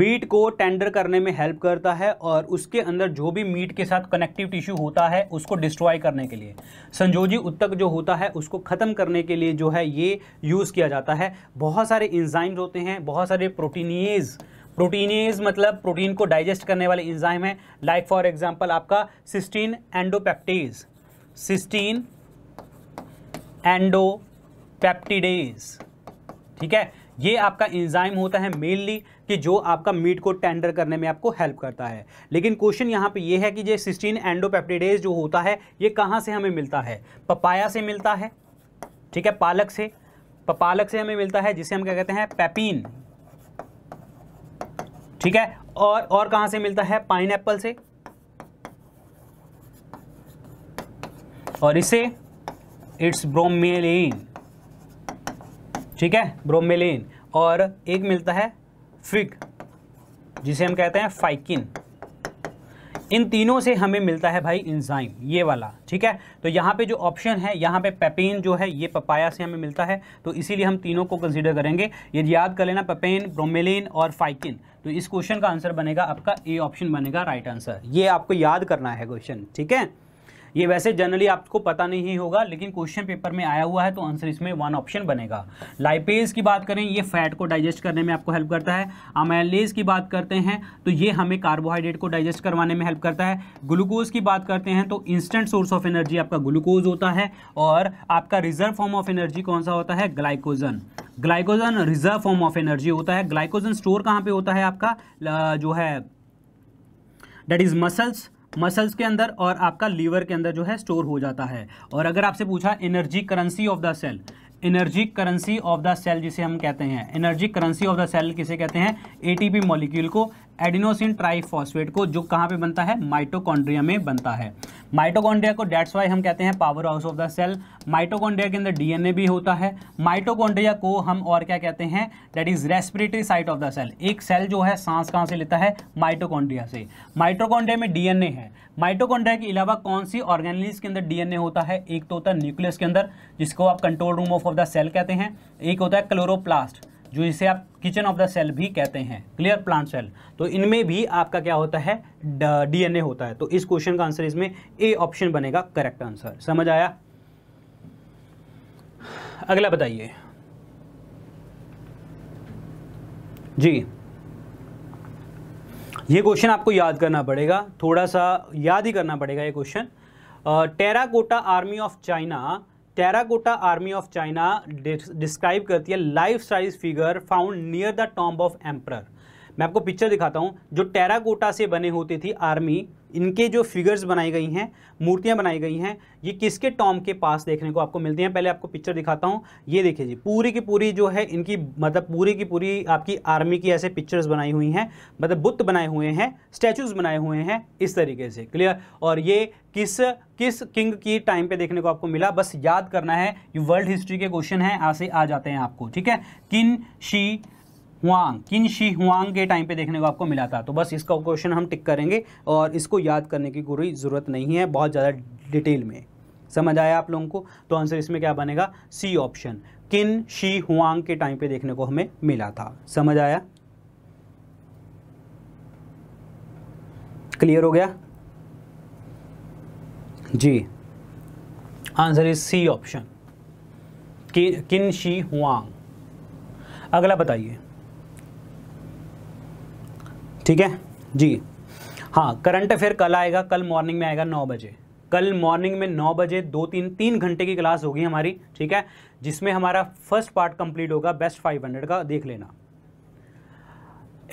मीट को टेंडर करने में हेल्प करता है और उसके अंदर जो भी मीट के साथ कनेक्टिव टिश्यू होता है उसको डिस्ट्रॉय करने के लिए संजोजी उत्तक जो होता है उसको ख़त्म करने के लिए जो है ये यूज़ किया जाता है बहुत सारे इंजाइम्स होते हैं बहुत सारे प्रोटीनियज प्रोटीनियज मतलब प्रोटीन को डाइजेस्ट करने वाले इंजाइम हैं लाइक फॉर एग्जाम्पल आपका cysteine endopeptidase cysteine endopeptidase ठीक है ये आपका इंजाइम होता है मेनली कि जो आपका मीट को टेंडर करने में आपको हेल्प करता है लेकिन क्वेश्चन यहाँ पे ये है कि ये सिस्टीन एंडोपेप्टीडेज जो होता है ये कहाँ से हमें मिलता है पपाया से मिलता है ठीक है पालक से पपालक से हमें मिलता है जिसे हम क्या कहते हैं पैपीन ठीक है और और कहाँ से मिलता है पाइन से और इसे इट्स ब्रोमेलिन ठीक है ब्रोमेलिन और एक मिलता है फ्रिक जिसे हम कहते हैं फाइकिन इन तीनों से हमें मिलता है भाई इंजाइम ये वाला ठीक है तो यहाँ पे जो ऑप्शन है यहाँ पे पेपेन जो है ये पपाया से हमें मिलता है तो इसीलिए हम तीनों को कंसीडर करेंगे ये याद कर लेना पेपेन ब्रोमेलिन और फाइकिन तो इस क्वेश्चन का आंसर बनेगा आपका ए ऑप्शन बनेगा राइट आंसर ये आपको याद करना है क्वेश्चन ठीक है ये वैसे जनरली आपको पता नहीं होगा लेकिन क्वेश्चन पेपर में आया हुआ है तो आंसर इसमें वन ऑप्शन बनेगा लाइपेज की बात करें ये फैट को डाइजेस्ट करने में आपको हेल्प करता है अमेलेज की बात करते हैं तो ये हमें कार्बोहाइड्रेट को डाइजेस्ट करवाने में हेल्प करता है ग्लूकोज की बात करते हैं तो इंस्टेंट सोर्स ऑफ एनर्जी आपका ग्लूकोज होता है और आपका रिजर्व फॉर्म ऑफ एनर्जी कौन सा होता है glycogen glycogen reserve form of energy होता है ग्लाइकोजन स्टोर कहाँ पे होता है आपका जो है डेट इज़ मसल्स मसल्स के अंदर और आपका लीवर के अंदर जो है स्टोर हो जाता है और अगर आपसे पूछा energy currency of the cell energy currency of the cell जिसे हम कहते हैं energy currency of the cell किसे कहते हैं एटीपी मॉलिक्यूल को एडिनोसिन ट्राइफॉस्फेट को जो कहाँ पे बनता है माइटोकॉन्ड्रिया में बनता है माइटोकॉन्ड्रिया को डेट्स वाई हम कहते हैं power house of the cell mitochondria के अंदर डीएनए भी होता है माइटोकॉन्ड्रिया को हम और क्या कहते हैं that is respiratory site of the cell एक सेल जो है सांस कहाँ से लेता है माइटोकॉन्ड्रिया से माइटोकॉन्ड्रिया में डीएनए है माइटोकॉन्ड्रिया के अलावा कौन सी ऑर्गेनलिस के अंदर डीएनए होता है एक तो होता है न्यूक्लियस के अंदर जिसको आप control room of the cell कहते हैं एक होता है क्लोरोप्लास्ट जो इसे आप किचन ऑफ द सेल भी कहते हैं क्लियर प्लांट सेल तो इनमें भी आपका क्या होता है डीएनए होता है तो इस क्वेश्चन का आंसर इसमें ए ऑप्शन बनेगा करेक्ट आंसर समझ आया अगला बताइए जी ये क्वेश्चन आपको याद करना पड़ेगा थोड़ा सा याद ही करना पड़ेगा ये question terracotta army of China terracotta army of China describe करती है life size figure found near the tomb of emperor मैं आपको पिक्चर दिखाता हूँ जो टेराकोटा से बने होती थी आर्मी इनके जो फिगर्स बनाई गई हैं मूर्तियां बनाई गई हैं ये किसके टॉम के पास देखने को आपको मिलती हैं पहले आपको पिक्चर दिखाता हूँ ये देखिए जी पूरी की पूरी जो है इनकी मतलब पूरी की पूरी आपकी आर्मी की ऐसे पिक्चर्स बनाई हुई हैं मतलब बुत बनाए हुए हैं स्टैचूज़ बनाए हुए हैं इस तरीके से क्लियर और ये किस किस किंग की टाइम पे देखने को आपको मिला बस याद करना है ये वर्ल्ड हिस्ट्री के क्वेश्चन हैं ऐसे आ जाते हैं आपको ठीक है Qin Shi Huang Qin Shi Huang के टाइम पे देखने को आपको मिला था तो बस इसका क्वेश्चन हम टिक करेंगे और इसको याद करने की कोई ज़रूरत नहीं है बहुत ज़्यादा डिटेल में समझ आया आप लोगों को तो आंसर इसमें क्या बनेगा C option Qin Shi Huang के टाइम पे देखने को हमें मिला था समझ आया क्लियर हो गया जी answer is C option Qin Shi Huang अगला बताइए ठीक है जी हाँ करंट अफेयर कल आएगा कल मॉर्निंग में आएगा नौ बजे कल मॉर्निंग में नौ बजे दो तीन तीन घंटे की क्लास होगी हमारी ठीक है जिसमें हमारा फर्स्ट पार्ट कंप्लीट होगा बेस्ट फाइव हंड्रेड का देख लेना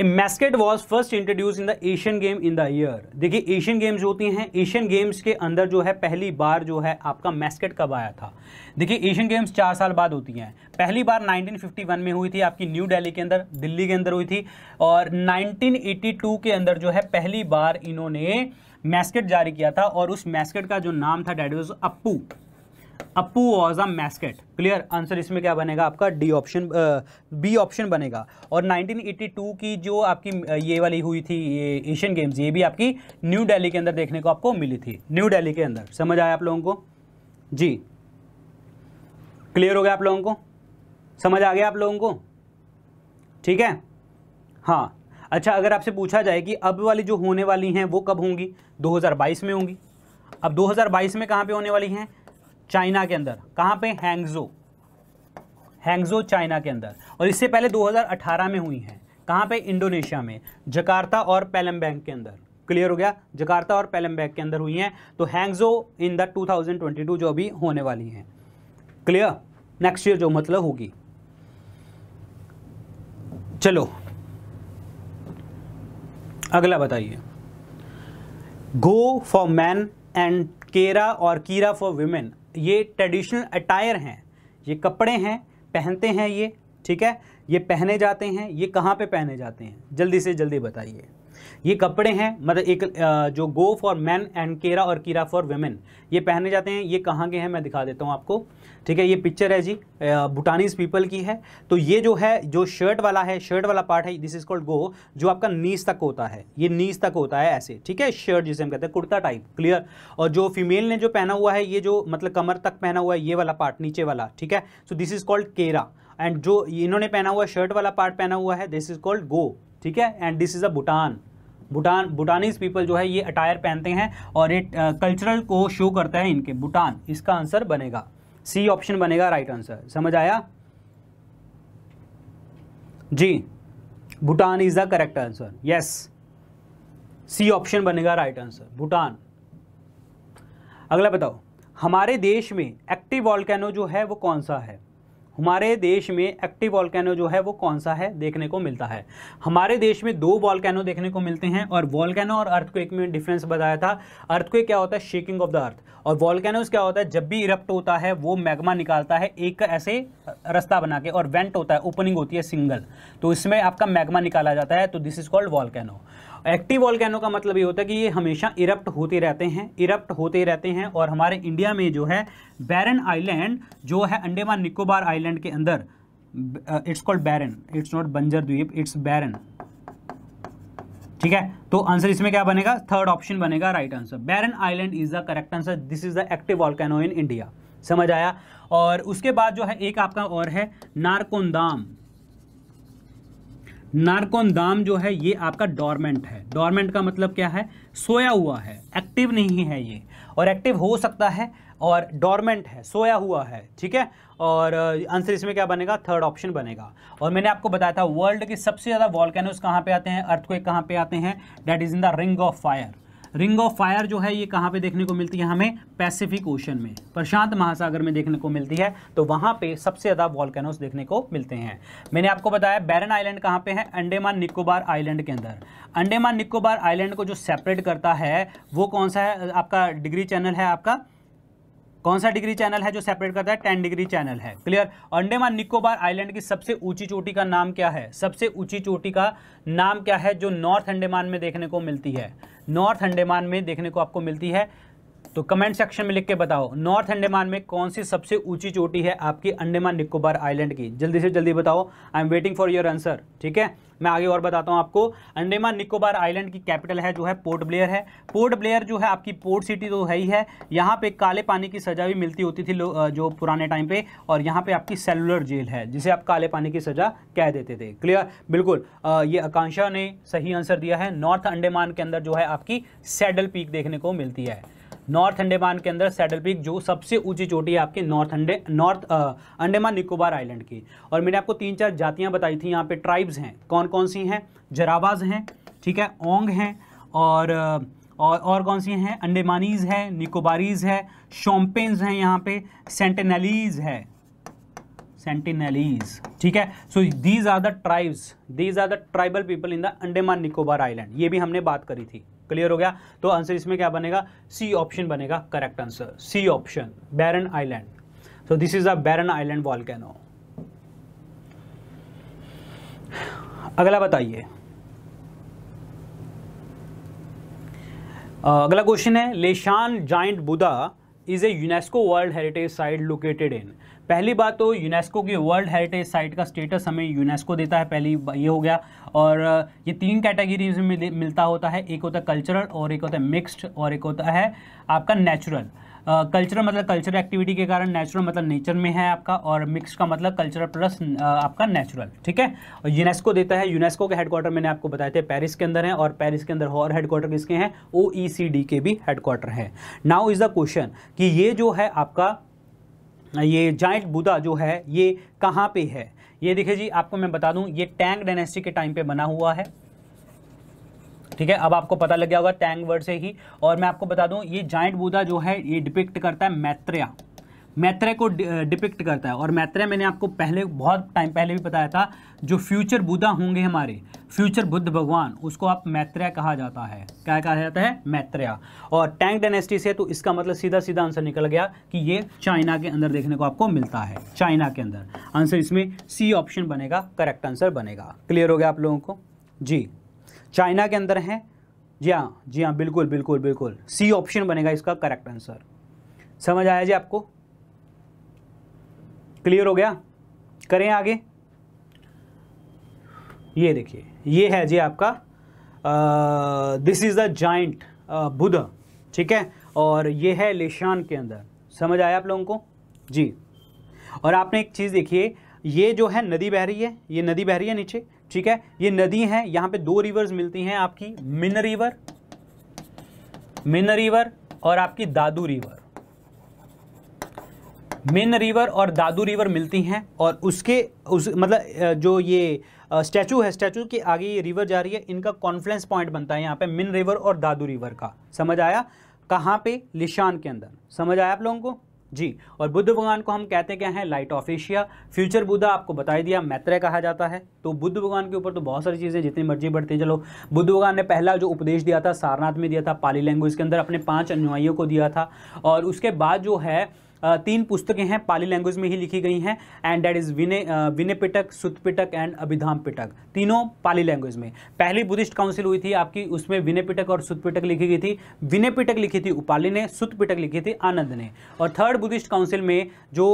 mascot was first introduce in the Asian game in the year देखिए एशियन गेम्स होती हैं एशियन गेम्स के अंदर जो है पहली बार जो है आपका मैस्केट कब आया था देखिए एशियन गेम्स चार साल बाद होती हैं पहली बार 1951 में हुई थी आपकी न्यू दिल्ली के अंदर दिल्ली के अंदर हुई थी और 1982 के अंदर जो है पहली बार इन्होंने मैस्केट जारी किया था और उस मैस्केट का जो नाम था that was Appu was a mascot clear answer इसमें क्या बनेगा आपका डी ऑप्शन बी ऑप्शन बनेगा और 1982 की जो आपकी ये वाली हुई थी ये एशियन गेम्स ये भी आपकी न्यू दिल्ली के अंदर देखने को आपको मिली थी न्यू दिल्ली के अंदर समझ आया आप लोगों को जी क्लियर हो गया आप लोगों को समझ आ गया आप लोगों को ठीक है हाँ अच्छा अगर आपसे पूछा जाए कि अब वाली जो होने वाली हैं वो कब होंगी 2022 में होंगी अब 2022 में कहाँ पे होने वाली हैं चाइना के अंदर कहाँ पे हैंगजो हैंगजो चाइना के अंदर और इससे पहले 2018 में हुई हैं कहाँ पे इंडोनेशिया में जकार्ता और बैंक के अंदर क्लियर हो गया जकार्ता और बैंक के अंदर हुई हैं तो हैंगजो इन द 2022 जो अभी होने वाली हैं क्लियर नेक्स्ट ईयर जो मतलब होगी चलो अगला बताइए go for man and kera और कीरा फॉर वुमेन ये ट्रेडिशनल अटायर हैं ये कपड़े हैं पहनते हैं ये ठीक है ये पहने जाते हैं ये कहाँ पे पहने जाते हैं जल्दी से जल्दी बताइए ये कपड़े हैं मतलब एक जो go for man and kera और कीरा फॉर वेमेन ये पहने जाते हैं ये कहाँ के हैं मैं दिखा देता हूँ आपको ठीक है ये पिक्चर है जी भूटानीज पीपल की है तो ये जो है जो शर्ट वाला है शर्ट वाला पार्ट है दिस इज कॉल्ड गो जो आपका नीस तक होता है ये नीस तक होता है ऐसे ठीक है शर्ट जिसे हम कहते हैं कुर्ता टाइप क्लियर और जो फीमेल ने जो पहना हुआ है ये जो मतलब कमर तक पहना हुआ है ये वाला पार्ट नीचे वाला ठीक है so this is called kera and जो इन्होंने पहना हुआ शर्ट वाला पार्ट पहना हुआ है दिस इज कॉल्ड गो ठीक है and this is a Bhutan Bhutan Bhutanese people जो है ये अटायर पहनते हैं और ये कल्चरल को शो करता है इनके भूटान इसका आंसर बनेगा सी ऑप्शन बनेगा राइट आंसर समझ आया जी Bhutan is the correct answer yes C option बनेगा राइट आंसर भूटान अगला बताओ हमारे देश में एक्टिव वॉल्केनो जो है वो कौन सा है हमारे देश में एक्टिव वॉलकैनो जो है वो कौन सा है देखने को मिलता है हमारे देश में दो वॉलकैनो देखने को मिलते हैं और वॉलकैनो और अर्थक्वेक में डिफरेंस बताया था अर्थक्वेक क्या होता है शेकिंग ऑफ द अर्थ और वॉलकैनोज क्या होता है जब भी इरप्ट होता है वो मैग्मा निकालता है एक ऐसे रास्ता बना के और वेंट होता है ओपनिंग होती है सिंगल तो इसमें आपका मैग्मा निकाला जाता है तो this is called volcano active volcano का मतलब ये होता है कि ये हमेशा इरप्ट होते रहते हैं इरप्ट होते रहते हैं और हमारे इंडिया में जो है बैरन आइलैंड जो है अंडेमान निकोबार आइलैंड के अंदर it's called Barren it's not बंजर द्वीप इट्स बैरन ठीक है तो आंसर इसमें क्या बनेगा थर्ड ऑप्शन बनेगा right answer Barren island is the correct answer this is the active volcano in India समझ आया और उसके बाद जो है एक आपका और है नारकोंदाम नारकोन दाम जो है ये आपका डॉर्मेंट है डॉर्मेंट का मतलब क्या है सोया हुआ है एक्टिव नहीं है ये और एक्टिव हो सकता है और डॉर्मेंट है सोया हुआ है ठीक है और आंसर इसमें क्या बनेगा थर्ड ऑप्शन बनेगा और मैंने आपको बताया था वर्ल्ड के सबसे ज़्यादा वॉल्केनोज कहाँ पे आते हैं अर्थक्वेक कहाँ पे आते हैं that is in the ring of fire ring of fire जो है ये कहाँ पे देखने को मिलती है हमें पैसिफिक ओशन में प्रशांत महासागर में देखने को मिलती है तो वहाँ पे सबसे ज़्यादा वॉलकैनोस देखने को मिलते हैं मैंने आपको बताया बैरन आइलैंड कहाँ पे है अंडेमान निकोबार आइलैंड के अंदर अंडेमान निकोबार आइलैंड को जो सेपरेट करता है वो कौन सा है आपका डिग्री चैनल है आपका कौन सा डिग्री चैनल है जो सेपरेट करता है टेन डिग्री चैनल है क्लियर अंडेमान निकोबार आइलैंड की सबसे ऊंची चोटी का नाम क्या है सबसे ऊंची चोटी का नाम क्या है जो नॉर्थ अंडेमान में देखने को मिलती है नॉर्थ अंडेमान में देखने को आपको मिलती है तो कमेंट सेक्शन में लिख के बताओ नॉर्थ अंडेमान में कौन सी सबसे ऊंची चोटी है आपकी अंडेमान निकोबार आइलैंड की जल्दी से जल्दी बताओ I am waiting for your answer ठीक है मैं आगे और बताता हूँ आपको अंडेमान निकोबार आइलैंड की कैपिटल है जो है पोर्ट ब्लेयर है पोर्ट ब्लेयर जो है आपकी पोर्ट सिटी तो है ही है यहाँ पे काले पानी की सजा भी मिलती होती थी जो पुराने टाइम पे और यहाँ पे आपकी सेलुलर जेल है जिसे आप काले पानी की सजा कह देते थे क्लियर बिल्कुल आ, ये आकांक्षा ने सही आंसर दिया है नॉर्थ अंडेमान के अंदर जो है आपकी सेडल पीक देखने को मिलती है नॉर्थ अंडेमान के अंदर सैडल पीक जो सबसे ऊंची चोटी है आपके नॉर्थ अंडे नॉर्थ अंडेमान निकोबार आइलैंड की और मैंने आपको तीन चार जातियाँ बताई थी यहाँ पे ट्राइब्स हैं कौन कौन सी हैं जरावाज हैं ठीक है ओंग हैं और और और कौन सी हैं अंडेमानीज़ है निकोबारीज़ है शोम्पेन्स हैं यहाँ पे सेंटेनलीज़ है सेंटिनलीज ठीक है so these are the tribes these are the tribal people in the Andaman Nicobar island ये भी हमने बात करी थी क्लियर हो गया तो आंसर इसमें क्या बनेगा सी ऑप्शन बनेगा correct answer C option Barren island so this is a Barren island volcano अगला बताइए अगला क्वेश्चन है Leshan giant Buddha is a UNESCO world heritage site located in पहली बात तो यूनेस्को की वर्ल्ड हेरिटेज साइट का स्टेटस हमें यूनेस्को देता है पहली ये हो गया और ये तीन कैटेगरीज में मिलता होता है एक होता है कल्चरल और एक होता है मिक्स्ड और एक होता है आपका नेचुरल कल्चरल uh, मतलब कल्चरल एक्टिविटी के कारण नेचुरल मतलब नेचर में है आपका और मिक्स का मतलब कल्चरल प्लस आपका नेचुरल ठीक है और यूनेस्को देता है यूनेस्को के हेडक्वार्टर मैंने आपको बताए थे पेरिस के अंदर है और पेरिस के अंदर और हेडक्वार्टर किसके हैं ओ के भी हेडक्वार्टर है नाउ इज़ द क्वेश्चन कि ये जो है आपका ये जाइंट बुदा जो है ये कहाँ पे है ये देखिए जी आपको मैं बता दूं ये टैंग डायनेस्टी के टाइम पे बना हुआ है ठीक है अब आपको पता लग गया होगा टैंग वर्ड से ही और मैं आपको बता दूं ये जाइंट बुदा जो है ये डिपिक्ट करता है मैत्रिया मैत्रेय को डिपिक्ट करता है और मैत्रेय मैंने आपको पहले बहुत टाइम पहले भी बताया था जो फ्यूचर बुद्धा होंगे हमारे फ्यूचर बुद्ध भगवान उसको आप मैत्रेय कहा जाता है क्या कहा जाता है मैत्रेय और टैंग डायनेस्टी से तो इसका मतलब सीधा सीधा आंसर निकल गया कि ये चाइना के अंदर देखने को आपको मिलता है चाइना के अंदर आंसर इसमें सी ऑप्शन बनेगा करेक्ट आंसर बनेगा क्लियर हो गया आप लोगों को जी चाइना के अंदर है जी हाँ जी हाँ बिल्कुल बिल्कुल बिल्कुल सी ऑप्शन बनेगा इसका करेक्ट आंसर समझ आया जी आपको क्लियर हो गया करें आगे ये देखिए ये है जी आपका this is the giant Buddha ठीक है और ये है लेशान के अंदर समझ आया आप लोगों को जी और आपने एक चीज़ देखिए ये जो है नदी बह रही है ये नदी बह रही है नीचे ठीक है ये नदी है यहाँ पे दो रिवर्स मिलती हैं आपकी मिन रिवर मिन रिवर और आपकी दादू रिवर मिन रिवर और दादू रिवर मिलती हैं और उसके उस मतलब जो ये स्टैचू है स्टैचू के आगे ये रिवर जा रही है इनका कॉन्फ्लेंस पॉइंट बनता है यहाँ पे मिन रिवर और दादू रिवर का समझ आया कहाँ पे लिशान के अंदर समझ आया आप लोगों को जी और बुद्ध भगवान को हम कहते क्या हैं light of Asia future Buddha आपको बताई दिया मैत्रेय कहा जाता है तो बुद्ध भगवान के ऊपर तो बहुत सारी चीज़ें जितनी मर्जी बढ़ती चलो बुद्ध भगवान ने पहला जो उपदेश दिया था सारनाथ में दिया था पाली लैंग्वेज के अंदर अपने पाँच अनुयायियों को दिया था और उसके बाद जो है तीन पुस्तकें हैं पाली लैंग्वेज में ही लिखी गई हैं and that is Vinaya Vinaya Pitaka Sutta Pitaka and अभिधाम पिटक तीनों पाली लैंग्वेज में पहली बुद्धिस्ट काउंसिल हुई थी आपकी उसमें विनय पिटक और सुत पिटक लिखी गई थी विनय पिटक लिखी थी उपाली ने सुत पिटक लिखी थी आनंद ने और थर्ड बुद्धिस्ट काउंसिल में जो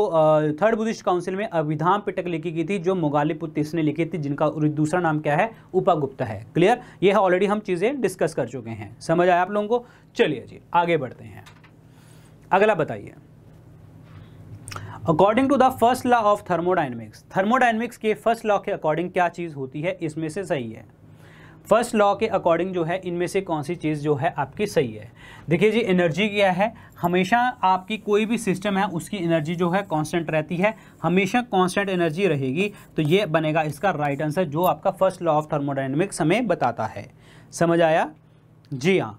थर्ड बुद्धिस्ट काउंसिल में अभिधाम पिटक लिखी गई थी जो पुत्र ने लिखी थी जिनका दूसरा नाम क्या है उपागुप्ता है क्लियर यह ऑलरेडी हम चीज़ें डिस्कस कर चुके हैं समझ आया आप लोगों को चलिए जी आगे बढ़ते हैं अगला बताइए according to the first law of thermodynamics thermodynamics के फर्स्ट लॉ के अकॉर्डिंग क्या चीज़ होती है इसमें से सही है फर्स्ट लॉ के अकॉर्डिंग जो है इनमें से कौन सी चीज़ जो है आपकी सही है देखिए जी एनर्जी क्या है हमेशा आपकी कोई भी सिस्टम है उसकी एनर्जी जो है कांस्टेंट रहती है हमेशा कांस्टेंट एनर्जी रहेगी तो ये बनेगा इसका राइट आंसर जो आपका फर्स्ट लॉ ऑफ थर्मोडाइनमिक्स हमें बताता है समझ आया जी हाँ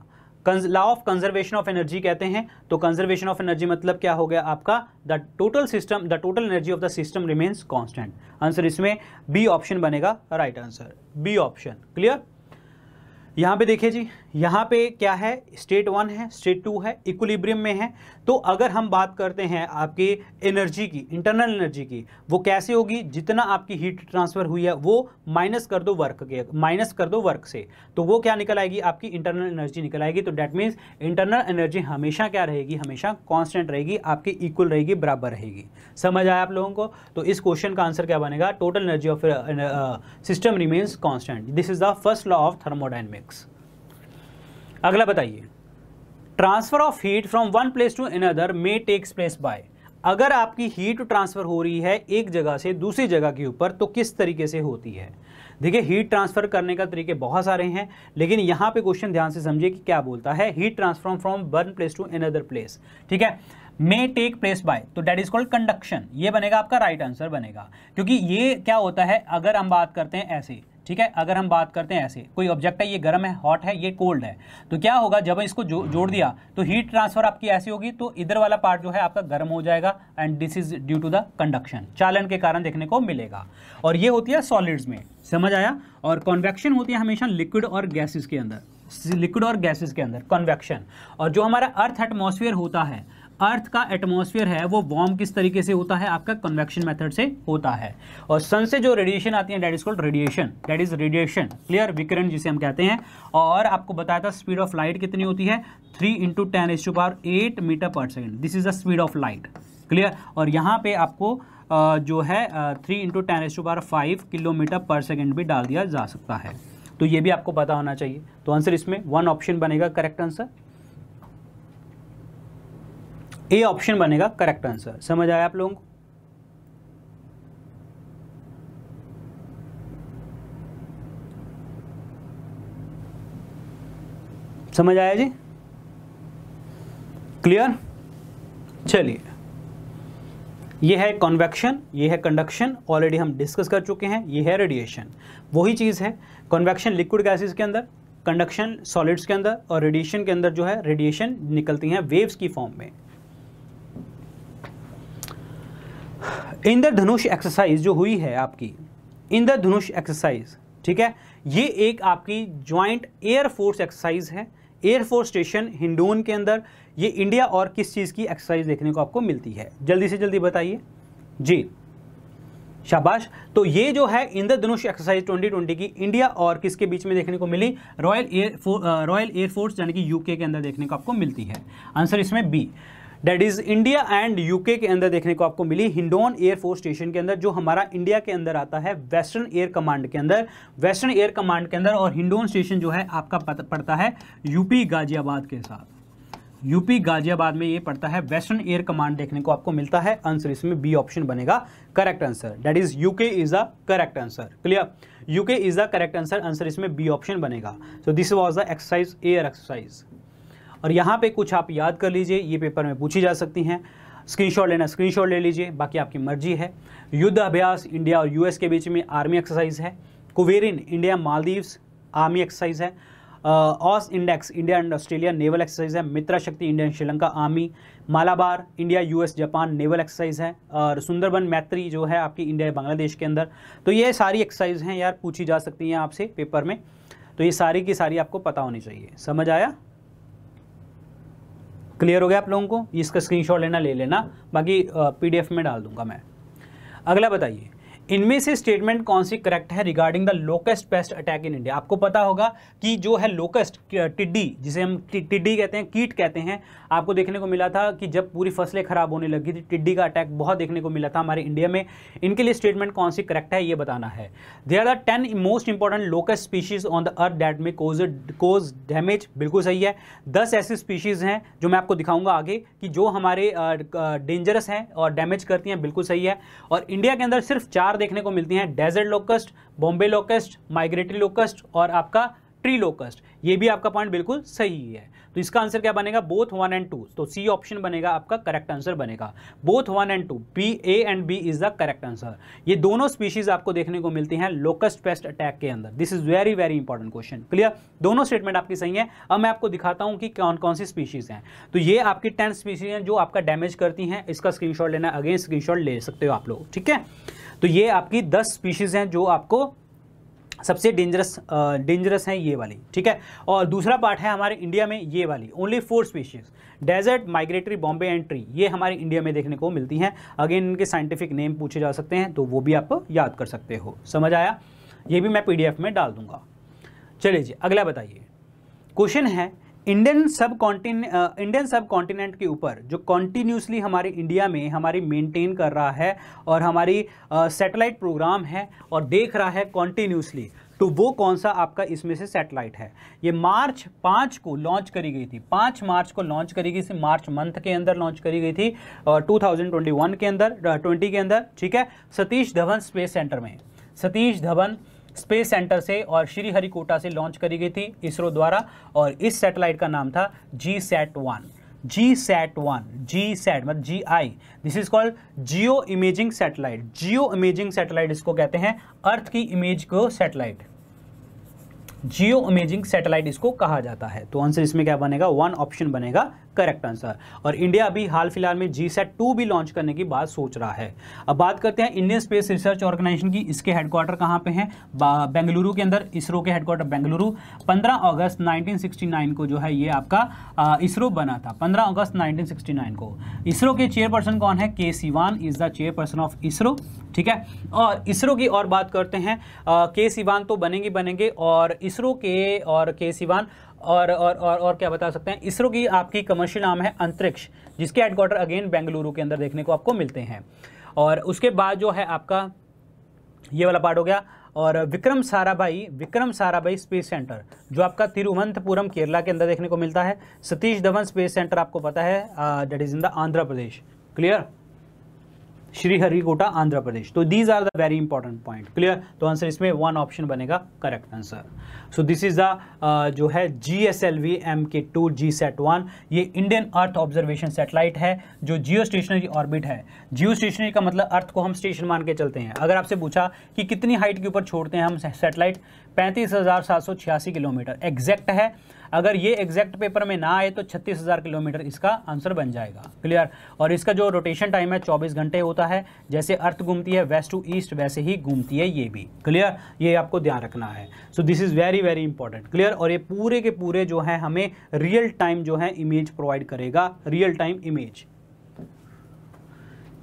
law of conservation of energy कहते हैं तो कंजर्वेशन ऑफ एनर्जी मतलब क्या हो गया आपका the total system the total energy of the system remains constant answer इसमें बी ऑप्शन बनेगा right answer B option clear यहां पे देखिए जी यहाँ पे क्या है स्टेट वन है स्टेट टू है इक्विलिब्रियम में है तो अगर हम बात करते हैं आपकी एनर्जी की इंटरनल एनर्जी की वो कैसे होगी जितना आपकी हीट ट्रांसफ़र हुई है वो माइनस कर दो वर्क के माइनस कर दो वर्क से तो वो क्या निकल आएगी आपकी इंटरनल एनर्जी निकल आएगी तो डैट मीन्स इंटरनल एनर्जी हमेशा क्या रहेगी हमेशा कॉन्स्टेंट रहेगी आपकी इक्वल रहेगी बराबर रहेगी समझ आया आप लोगों को तो इस क्वेश्चन का आंसर क्या बनेगा total energy of system remains constant this is the first law of thermodynamics अगला बताइए transfer of heat from one place to another may takes place by अगर आपकी हीट ट्रांसफ़र हो रही है एक जगह से दूसरी जगह के ऊपर तो किस तरीके से होती है देखिए हीट ट्रांसफ़र करने का तरीके बहुत सारे हैं लेकिन यहाँ पे क्वेश्चन ध्यान से समझिए कि क्या बोलता है heat transfer from one place to another place ठीक है मे टेक प्लेस बाय तो डेट इज कॉल्ड कंडक्शन ये बनेगा आपका राइट right आंसर बनेगा क्योंकि ये क्या होता है अगर हम बात करते हैं ऐसे ठीक है अगर हम बात करते हैं ऐसे कोई ऑब्जेक्ट है ये गर्म है हॉट है ये कोल्ड है तो क्या होगा जब इसको जो, जोड़ दिया तो हीट ट्रांसफर आपकी ऐसी होगी तो इधर वाला पार्ट जो है आपका गर्म हो जाएगा and this is due to the conduction चालन के कारण देखने को मिलेगा और ये होती है सॉलिड्स में समझ आया और कॉन्वेक्शन होती है हमेशा लिक्विड और गैसेज के अंदर लिक्विड और गैसेज के अंदर कॉन्वेक्शन और जो हमारा अर्थ एटमोसफियर होता है अर्थ का एटमॉस्फेयर है वो वार्म किस तरीके से होता है आपका कन्वेक्शन मेथड से होता है और सन से जो रेडिएशन आती है that is called radiation that is radiation clear विकिरण जिसे हम कहते हैं और आपको बताया था स्पीड ऑफ लाइट कितनी होती है three into ten s to power eight meter पर second this is the speed of light clear और यहाँ पे आपको जो है three into ten s to power five kilometer पर सेकेंड भी डाल दिया जा सकता है तो ये भी आपको पता होना चाहिए तो आंसर इसमें वन ऑप्शन बनेगा करेक्ट आंसर ए ऑप्शन बनेगा करेक्ट आंसर समझ आया आप लोगों को समझ आया जी क्लियर चलिए ये है कॉन्वेक्शन ये है कंडक्शन ऑलरेडी हम डिस्कस कर चुके हैं ये है रेडिएशन वही चीज़ है कॉन्वेक्शन लिक्विड गैसेस के अंदर कंडक्शन सॉलिड्स के अंदर और रेडिएशन के अंदर जो है रेडिएशन निकलती हैं वेव्स की फॉर्म में इंद्रधनुष एक्सरसाइज जो हुई है आपकी इंद्रधनुष एक्सरसाइज ठीक है ये एक आपकी ज्वाइंट एयरफोर्स एक्सरसाइज है एयरफोर्स स्टेशन हिंडोन के अंदर ये इंडिया और किस चीज़ की एक्सरसाइज देखने को आपको मिलती है जल्दी से जल्दी बताइए जी शाबाश तो ये जो है इंद्रधनुष एक्सरसाइज 2020 की इंडिया और किसके बीच में देखने को मिली रॉयल एयर रॉयल एयरफोर्स यानी कि यूके के अंदर देखने को आपको मिलती है आंसर इसमें B that is India and UK के अंदर देखने को आपको मिली हिंडोन एयरफोर्स स्टेशन के अंदर जो हमारा इंडिया के अंदर आता है वेस्टर्न एयर कमांड के अंदर वेस्टर्न एयर कमांड के अंदर और हिंडोन स्टेशन जो है आपका पड़ता है यूपी गाजियाबाद के साथ यूपी गाजियाबाद में ये पड़ता है वेस्टर्न एयर कमांड देखने को आपको मिलता है आंसर इसमें बी ऑप्शन बनेगा correct answer that is UK is a correct answer clear UK is the correct answer answer इसमें बी ऑप्शन बनेगा so this was the exercise air exercise और यहाँ पे कुछ आप याद कर लीजिए ये पेपर में पूछी जा सकती हैं स्क्रीनशॉट लेना स्क्रीनशॉट ले लीजिए बाकी आपकी मर्जी है युद्ध अभ्यास इंडिया और यूएस के बीच में आर्मी एक्सरसाइज है Kuverin India Maldives army exercise है AUSINDEX India and Australia naval exercise है Mitra Shakti India Sri Lanka army Malabar India US Japan naval exercise है और सुंदरबन मैत्री जो है आपकी इंडिया बांग्लादेश के अंदर तो ये सारी एक्सरसाइज हैं यार पूछी जा सकती हैं आपसे पेपर में तो ये सारी की सारी आपको पता होनी चाहिए समझ आया क्लियर हो गया आप लोगों को इसका स्क्रीनशॉट लेना ले लेना बाकी पीडीएफ में डाल दूंगा मैं अगला बताइए इनमें से स्टेटमेंट कौन सी करेक्ट है regarding the locust pest attack in India आपको पता होगा कि जो है लोकेस्ट टिड्डी जिसे हम टिड्डी कहते हैं कीट कहते हैं आपको देखने को मिला था कि जब पूरी फसलें खराब होने लगी थी टिड्डी का अटैक बहुत देखने को मिला था हमारे इंडिया में इनके लिए स्टेटमेंट कौन सी करेक्ट है ये बताना है they are the ten most important locust species on the earth that में कोज कोज डैमेज बिल्कुल सही है दस ऐसी स्पीशीज़ हैं जो मैं आपको दिखाऊंगा आगे कि जो हमारे डेंजरस हैं और डैमेज करती हैं बिल्कुल सही है और इंडिया के अंदर सिर्फ चार देखने को मिलती हैं desert locust Bombay locust migratory locust और आपका ट्री लोकस्ट ये भी आपका पॉइंट बिल्कुल सही है तो इसका आंसर क्या बनेगा बोथ वन एंड टू तो सी ऑप्शन बनेगा आपका करेक्ट आंसर बनेगा both one and two B A and B is the correct answer ये दोनों स्पीशीज आपको देखने को मिलती हैं लोकस्ट पेस्ट अटैक के अंदर this is very very important question clear दोनों स्टेटमेंट आपकी सही है अब मैं आपको दिखाता हूं कि कौन कौन सी स्पीशीज हैं तो ये आपकी टेन स्पीशीज हैं जो आपका डैमेज करती हैं इसका स्क्रीनशॉट लेना अगेन स्क्रीनशॉट ले सकते हो आप लोग ठीक है तो ये आपकी दस स्पीशीज़ हैं जो आपको सबसे डेंजरस डेंजरस हैं ये वाली ठीक है और दूसरा पार्ट है हमारे इंडिया में ये वाली only four species desert migratory Bombay and tree ये हमारे इंडिया में देखने को मिलती हैं अगेन इनके साइंटिफिक नेम पूछे जा सकते हैं तो वो भी आप याद कर सकते हो समझ आया ये भी मैं पी में डाल दूंगा चलिए जी अगला बताइए क्वेश्चन है इंडियन सब कॉन्टिनें इंडियन सब कॉन्टिनेंट के ऊपर जो कॉन्टीन्यूसली हमारे इंडिया में हमारी मेंटेन कर रहा है और हमारी सैटेलाइट uh, प्रोग्राम है और देख रहा है कॉन्टीन्यूसली तो वो कौन सा आपका इसमें से सैटेलाइट है ये मार्च पाँच को लॉन्च करी गई थी पाँच मार्च को लॉन्च करी गई थी मार्च मंथ के अंदर लॉन्च करी गई थी टू थाउजेंड ट्वेंटी वन के अंदर ट्वेंटी uh, के अंदर ठीक है सतीश धवन स्पेस सेंटर में सतीश धवन स्पेस सेंटर से और श्रीहरिकोटा से लॉन्च करी गई थी इसरो द्वारा और इस सैटेलाइट का नाम था GSAT one GSAT one GSAT मतलब G I this is called geo imaging satellite geo imaging satellite इसको कहते हैं अर्थ की इमेज को सैटेलाइट जियो इमेजिंग सैटेलाइट इसको कहा जाता है तो आंसर इसमें क्या बनेगा वन ऑप्शन बनेगा करेक्ट आंसर और इंडिया अभी हाल फिलहाल में जी सेट टू भी लॉन्च करने की बात सोच रहा है अब बात करते हैं इंडियन स्पेस रिसर्च ऑर्गेनाइजेशन की इसके हेडक्वार्टर कहाँ पे हैं बेंगलुरु के अंदर इसरो के हेडक्वार्टर बेंगलुरु 15 अगस्त 1969 को जो है ये आपका इसरो बना था 15 अगस्त 1969 को इसरो के चेयरपर्सन कौन है K Sivan is the chairperson of ISRO ठीक है और इसरो की और बात करते हैं के सीवान तो बनेंगे बनेंगे और इसरो के और के सीवान और और और और क्या बता सकते हैं इसरो की आपकी कमर्शियल नाम है अंतरिक्ष जिसके हेडक्वार्टर अगेन बेंगलुरु के अंदर देखने को आपको मिलते हैं और उसके बाद जो है आपका ये वाला पार्ट हो गया और विक्रम साराभाई विक्रम साराभाई स्पेस सेंटर जो आपका तिरुवंतपुरम केरला के अंदर देखने को मिलता है सतीश धवन स्पेस सेंटर आपको पता है that is in the Andhra Pradesh clear Sriharikota Andhra Pradesh तो these are the very important point clear तो आंसर इसमें वन ऑप्शन बनेगा correct answer so this is the जो है G S L V M K two GSAT one ये Indian earth observation satellite है जो जियो stationery orbit है जियो stationery का मतलब अर्थ को हम स्टेशन मान के चलते हैं अगर आपसे पूछा कि कितनी हाइट के ऊपर छोड़ते हैं हम सेटेलाइट पैंतीस किलोमीटर एग्जैक्ट है अगर ये एग्जैक्ट पेपर में ना आए तो छत्तीस हज़ार किलोमीटर इसका आंसर बन जाएगा क्लियर और इसका जो रोटेशन टाइम है चौबीस घंटे होता है जैसे अर्थ घूमती है वेस्ट टू ईस्ट वैसे ही घूमती है ये भी क्लियर ये आपको ध्यान रखना है so this is very very important clear और ये पूरे के पूरे जो है हमें रियल टाइम जो है इमेज प्रोवाइड करेगा रियल टाइम इमेज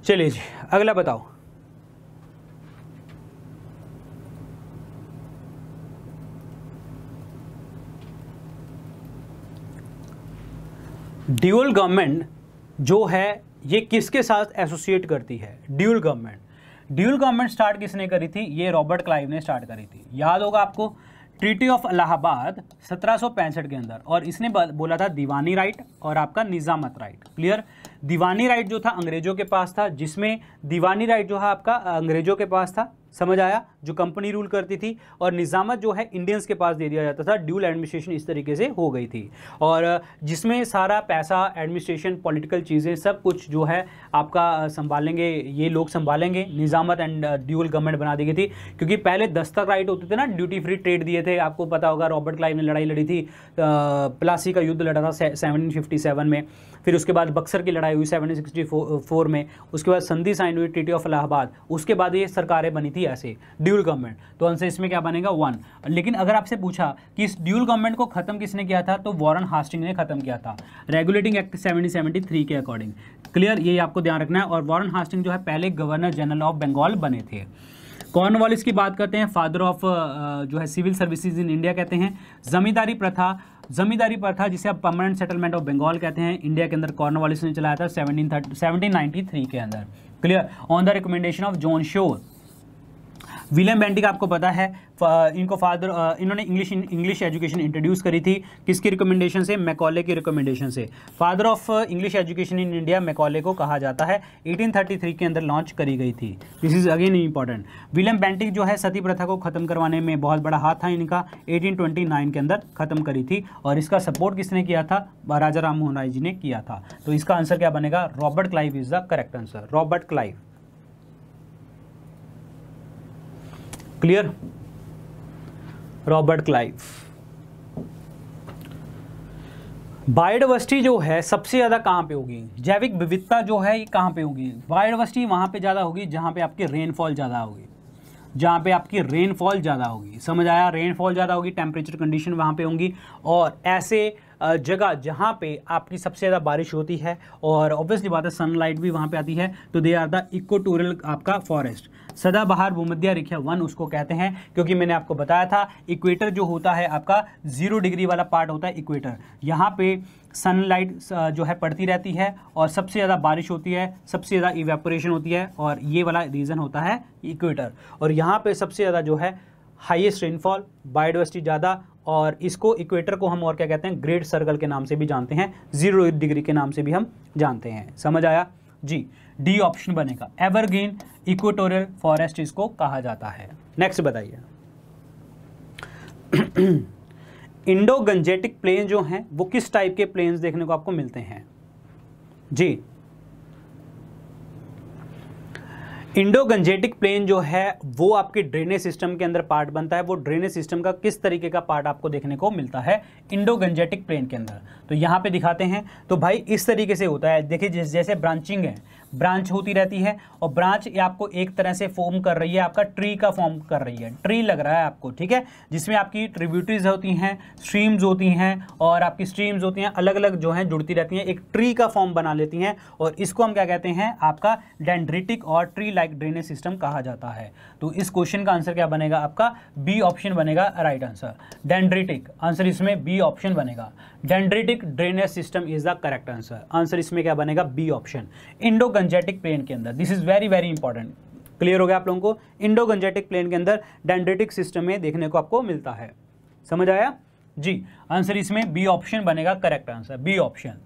चलिए जी अगला बताओ ड्यूअल गवर्नमेंट जो है ये किसके साथ एसोसिएट करती है dual government dual government start किसने करी थी ये रॉबर्ट क्लाइव ने स्टार्ट करी थी याद होगा आपको ट्रीटी ऑफ अलाहाबाद सत्रह के अंदर और इसने बोला था दीवानी राइट और आपका निज़ामत राइट क्लियर दीवानी राइट जो था अंग्रेज़ों के पास था जिसमें दीवानी राइट जो है आपका अंग्रेज़ों के पास था समझ आया जो कंपनी रूल करती थी और निज़ामत जो है इंडियंस के पास दे दिया जाता था ड्यूल एडमिनिस्ट्रेशन इस तरीके से हो गई थी और जिसमें सारा पैसा एडमिनिस्ट्रेशन पॉलिटिकल चीज़ें सब कुछ जो है आपका संभालेंगे ये लोग संभालेंगे निज़ामत एंड ड्यूल गवर्नमेंट बना दी गई थी क्योंकि पहले दस्तक राइट होते थे ना ड्यूटी फ्री ट्रेड दिए थे आपको पता होगा रॉबर्ट क्लाइव ने लड़ाई लड़ी थी प्लासी का युद्ध लड़ा था सेवनटीन में फिर उसके बाद बक्सर की लड़ाई हुई सेवनटीन में उसके बाद संधि साइन हुई ट्रीटी ऑफ इलाहाबाद उसके बाद ये सरकारें बनी थी या से ड्यूल गवर्नमेंट तो आंसर इसमें क्या बनेगा वन लेकिन अगर आपसे पूछा कि इस ड्यूल गवर्नमेंट को खत्म किसने किया था तो वॉरन हास्टिंग ने खत्म किया था रेगुलेटिंग एक्ट सेवनटीन के अकॉर्डिंग क्लियर ये आपको ध्यान रखना है और वॉरन हास्टिंग जो है पहले गवर्नर जनरल ऑफ बंगाल बने थे कॉर्नवालिस की बात करते हैं फादर ऑफ uh, जो है सिविल सर्विसेज इन इंडिया कहते हैं जमींदारी प्रथा जमींदारी प्रथा जिसे आप परमानेंट सेटलमेंट ऑफ बंगाल कहते हैं इंडिया के अंदर कॉर्नवालिस ने चलाया था सेवनटीन थर्टी के अंदर clear on the recommendation of John Shore William Bentinck आपको पता है इनको फादर इन्होंने इंग्लिश इंग्लिश एजुकेशन इंट्रोड्यूस करी थी किसकी रिकमेंडेशन से मैकॉले की रिकमेंडेशन से father of English education in India Macaulay को कहा जाता है 1833 के अंदर लॉन्च करी गई थी this is again important William Bentinck जो है सती प्रथा को खत्म करवाने में बहुत बड़ा हाथ था इनका एटीन के अंदर खत्म करी थी और इसका सपोर्ट किसने किया था राजा राम मोहन राय जी ने किया था तो इसका आंसर क्या बनेगा Robert Clive is the correct answer Robert Clive clear Robert Clive biodiversity जो है सबसे ज़्यादा कहाँ पे होगी जैविक विविधता जो है ये कहाँ पे होगी बायोडावर्सिटी वहाँ पे ज़्यादा होगी जहाँ पे आपकी रेनफॉल ज़्यादा होगी जहाँ पे आपकी रेनफॉल ज़्यादा होगी समझ आया रेनफॉल ज़्यादा होगी टेम्परेचर कंडीशन वहाँ पे होंगी और ऐसे जगह जहाँ पे आपकी सबसे ज़्यादा बारिश होती है और ऑब्वियसली बात है सनलाइट भी वहाँ पे आती है तो दे आर द इक्वेटोरियल आपका फॉरेस्ट सदाबहार भूमध्य रेखा वन उसको कहते हैं क्योंकि मैंने आपको बताया था इक्वेटर जो होता है आपका जीरो डिग्री वाला पार्ट होता है इक्वेटर यहाँ पे सनलाइट uh, जो है पड़ती रहती है और सबसे ज़्यादा बारिश होती है सबसे ज़्यादा इवेपोरेशन होती है और ये वाला रीज़न होता है इक्वेटर और यहाँ पर सबसे ज़्यादा जो है हाइएस्ट रेनफॉल बायोडिवर्सिटी ज़्यादा और इसको इक्वेटर को हम और क्या कहते हैं ग्रेट सर्कल के नाम से भी जानते हैं जीरो डिग्री के नाम से भी हम जानते हैं समझ आया जी डी ऑप्शन बनेगा एवरग्रीन इक्वेटोरियल फॉरेस्ट इसको कहा जाता है नेक्स्ट बताइए इंडो गंजेटिक प्लेन जो हैं वो किस टाइप के प्लेन्स देखने को आपको मिलते हैं जी इंडो गंजेटिक प्लेन जो है वो आपके ड्रेनेज सिस्टम के अंदर पार्ट बनता है वो ड्रेनेज सिस्टम का किस तरीके का पार्ट आपको देखने को मिलता है इंडो गंजेटिक प्लेन के अंदर तो यहाँ पे दिखाते हैं तो भाई इस तरीके से होता है देखिए जैसे ब्रांचिंग है ब्रांच होती रहती है और ब्रांच ये आपको एक तरह से फॉर्म कर रही है आपका ट्री का फॉर्म कर रही है ट्री लग रहा है आपको ठीक है जिसमें आपकी ट्रिब्यूटरीज होती हैं स्ट्रीम्स होती हैं और आपकी स्ट्रीम्स होती हैं अलग अलग जो हैं जुड़ती रहती हैं एक ट्री का फॉर्म बना लेती हैं और इसको हम क्या कहते हैं आपका डेंड्रिटिक और ट्री लाइक ड्रेनेज सिस्टम कहा जाता है तो इस क्वेश्चन का आंसर क्या बनेगा आपका बी ऑप्शन बनेगा राइट आंसर डेंड्रिटिक आंसर इसमें बी ऑप्शन बनेगा dendritic drainage system is the correct answer answer इसमें क्या बनेगा B option Indo Gangetic plain के अंदर this is very very important clear हो गया आप लोगों को इंडो गंजेटिक प्लेन के अंदर डेंड्रिटिक सिस्टम में देखने को आपको मिलता है समझ आया जी आंसर इसमें बी ऑप्शन बनेगा करेक्ट आंसर बी ऑप्शन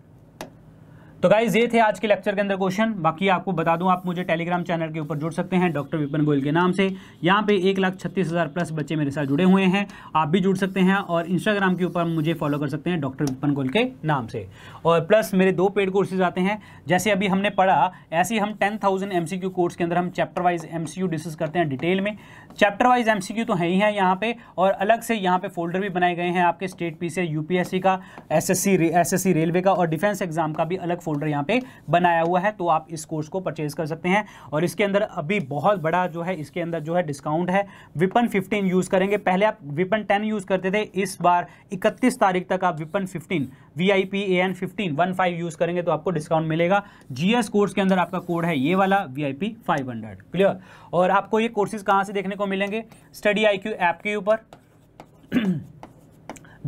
तो गाइज ये थे आज के लेक्चर के अंदर क्वेश्चन बाकी आपको बता दूं आप मुझे टेलीग्राम चैनल के ऊपर जुड़ सकते हैं डॉक्टर विपिन गोयल के नाम से यहाँ पे एक लाख छत्तीस हज़ार प्लस बच्चे मेरे साथ जुड़े हुए हैं आप भी जुड़ सकते हैं और इंस्टाग्राम के ऊपर मुझे फॉलो कर सकते हैं डॉक्टर विपिन गोयल के नाम से और प्लस मेरे दो पेड कोर्सेज आते हैं जैसे अभी हमने पढ़ा ऐसे हम टेन थाउजेंड कोर्स के अंदर हम चैप्टर वाइज एम डिस्कस करते हैं डिटेल में चैप्टर वाइज एमसीक्यू तो है ही है यहाँ पे और अलग से यहाँ पे फोल्डर भी बनाए गए हैं आपके स्टेट पी से यूपीएससी का एसएससी एसएससी रेलवे का और डिफेंस एग्जाम का भी अलग फोल्डर यहाँ पे बनाया हुआ है तो आप इस कोर्स को परचेज कर सकते हैं और इसके अंदर अभी बहुत बड़ा जो है इसके अंदर जो है डिस्काउंट है विपन फिफ्टीन यूज़ करेंगे पहले आप विपन टेन यूज़ करते थे इस बार इकतीस तारीख तक आप Vipan fifteen V I P A N fifteen one five use करेंगे तो आपको डिस्काउंट मिलेगा जी एस कोर्स के अंदर आपका कोड है ये वाला V I P five hundred clear और आपको ये कोर्सेज कहाँ से देखने को मिलेंगे स्टडी आई क्यू ऐप के ऊपर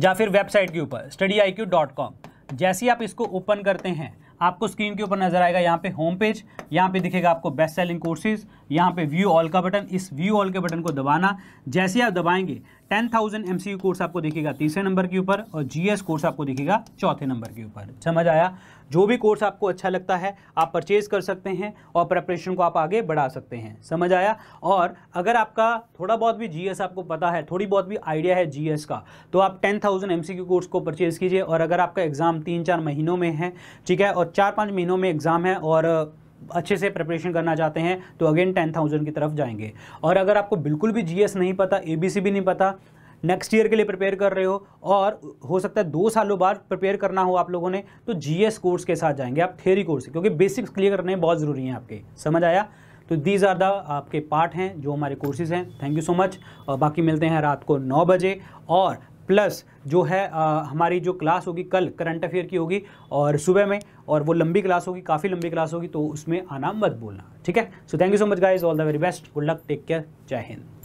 या फिर वेबसाइट के ऊपर study I Q dot com जैसे ही आप इसको ओपन करते हैं आपको स्क्रीन के ऊपर नजर आएगा यहाँ पे होम पेज यहाँ पे दिखेगा आपको बेस्ट सेलिंग कोर्सेज यहाँ पे व्यू ऑल का बटन इस व्यू ऑल के बटन को दबाना जैसे आप दबाएंगे टेन थाउजेंड एम कोर्स आपको दिखेगा तीसरे नंबर के ऊपर और जीएस कोर्स आपको दिखेगा चौथे नंबर के ऊपर समझ आया जो भी कोर्स आपको अच्छा लगता है आप परचेज कर सकते हैं और प्रेपरेशन को आप आगे बढ़ा सकते हैं समझ आया और अगर आपका थोड़ा बहुत भी जीएस आपको पता है थोड़ी बहुत भी आइडिया है जीएस का तो आप टेन थाउजेंड एम कोर्स को परचेज कीजिए और अगर आपका एग्ज़ाम तीन चार महीनों में है ठीक है और चार पाँच महीनों में एग्ज़ाम है और अच्छे से प्रिपरेशन करना चाहते हैं तो अगेन टेन थाउजेंड की तरफ जाएंगे और अगर आपको बिल्कुल भी जीएस नहीं पता एबीसी भी नहीं पता नेक्स्ट ईयर के लिए प्रिपेयर कर रहे हो और हो सकता है दो सालों बाद प्रिपेयर करना हो आप लोगों ने तो जीएस कोर्स के साथ जाएंगे आप थेरी कोर्स क्योंकि बेसिक्स क्लियर करने बहुत ज़रूरी हैं आपके समझ आया तो दी ज़्यादा आपके पार्ट हैं जो हमारे कोर्सेज हैं थैंक यू सो मच और बाकी मिलते हैं रात को नौ बजे और प्लस जो है आ, हमारी जो क्लास होगी कल करंट अफेयर की होगी और सुबह में और वो लंबी क्लास होगी काफ़ी लंबी क्लास होगी तो उसमें आना मत बोलना ठीक है so thank you so much guys all the very best good luck take care जय हिंद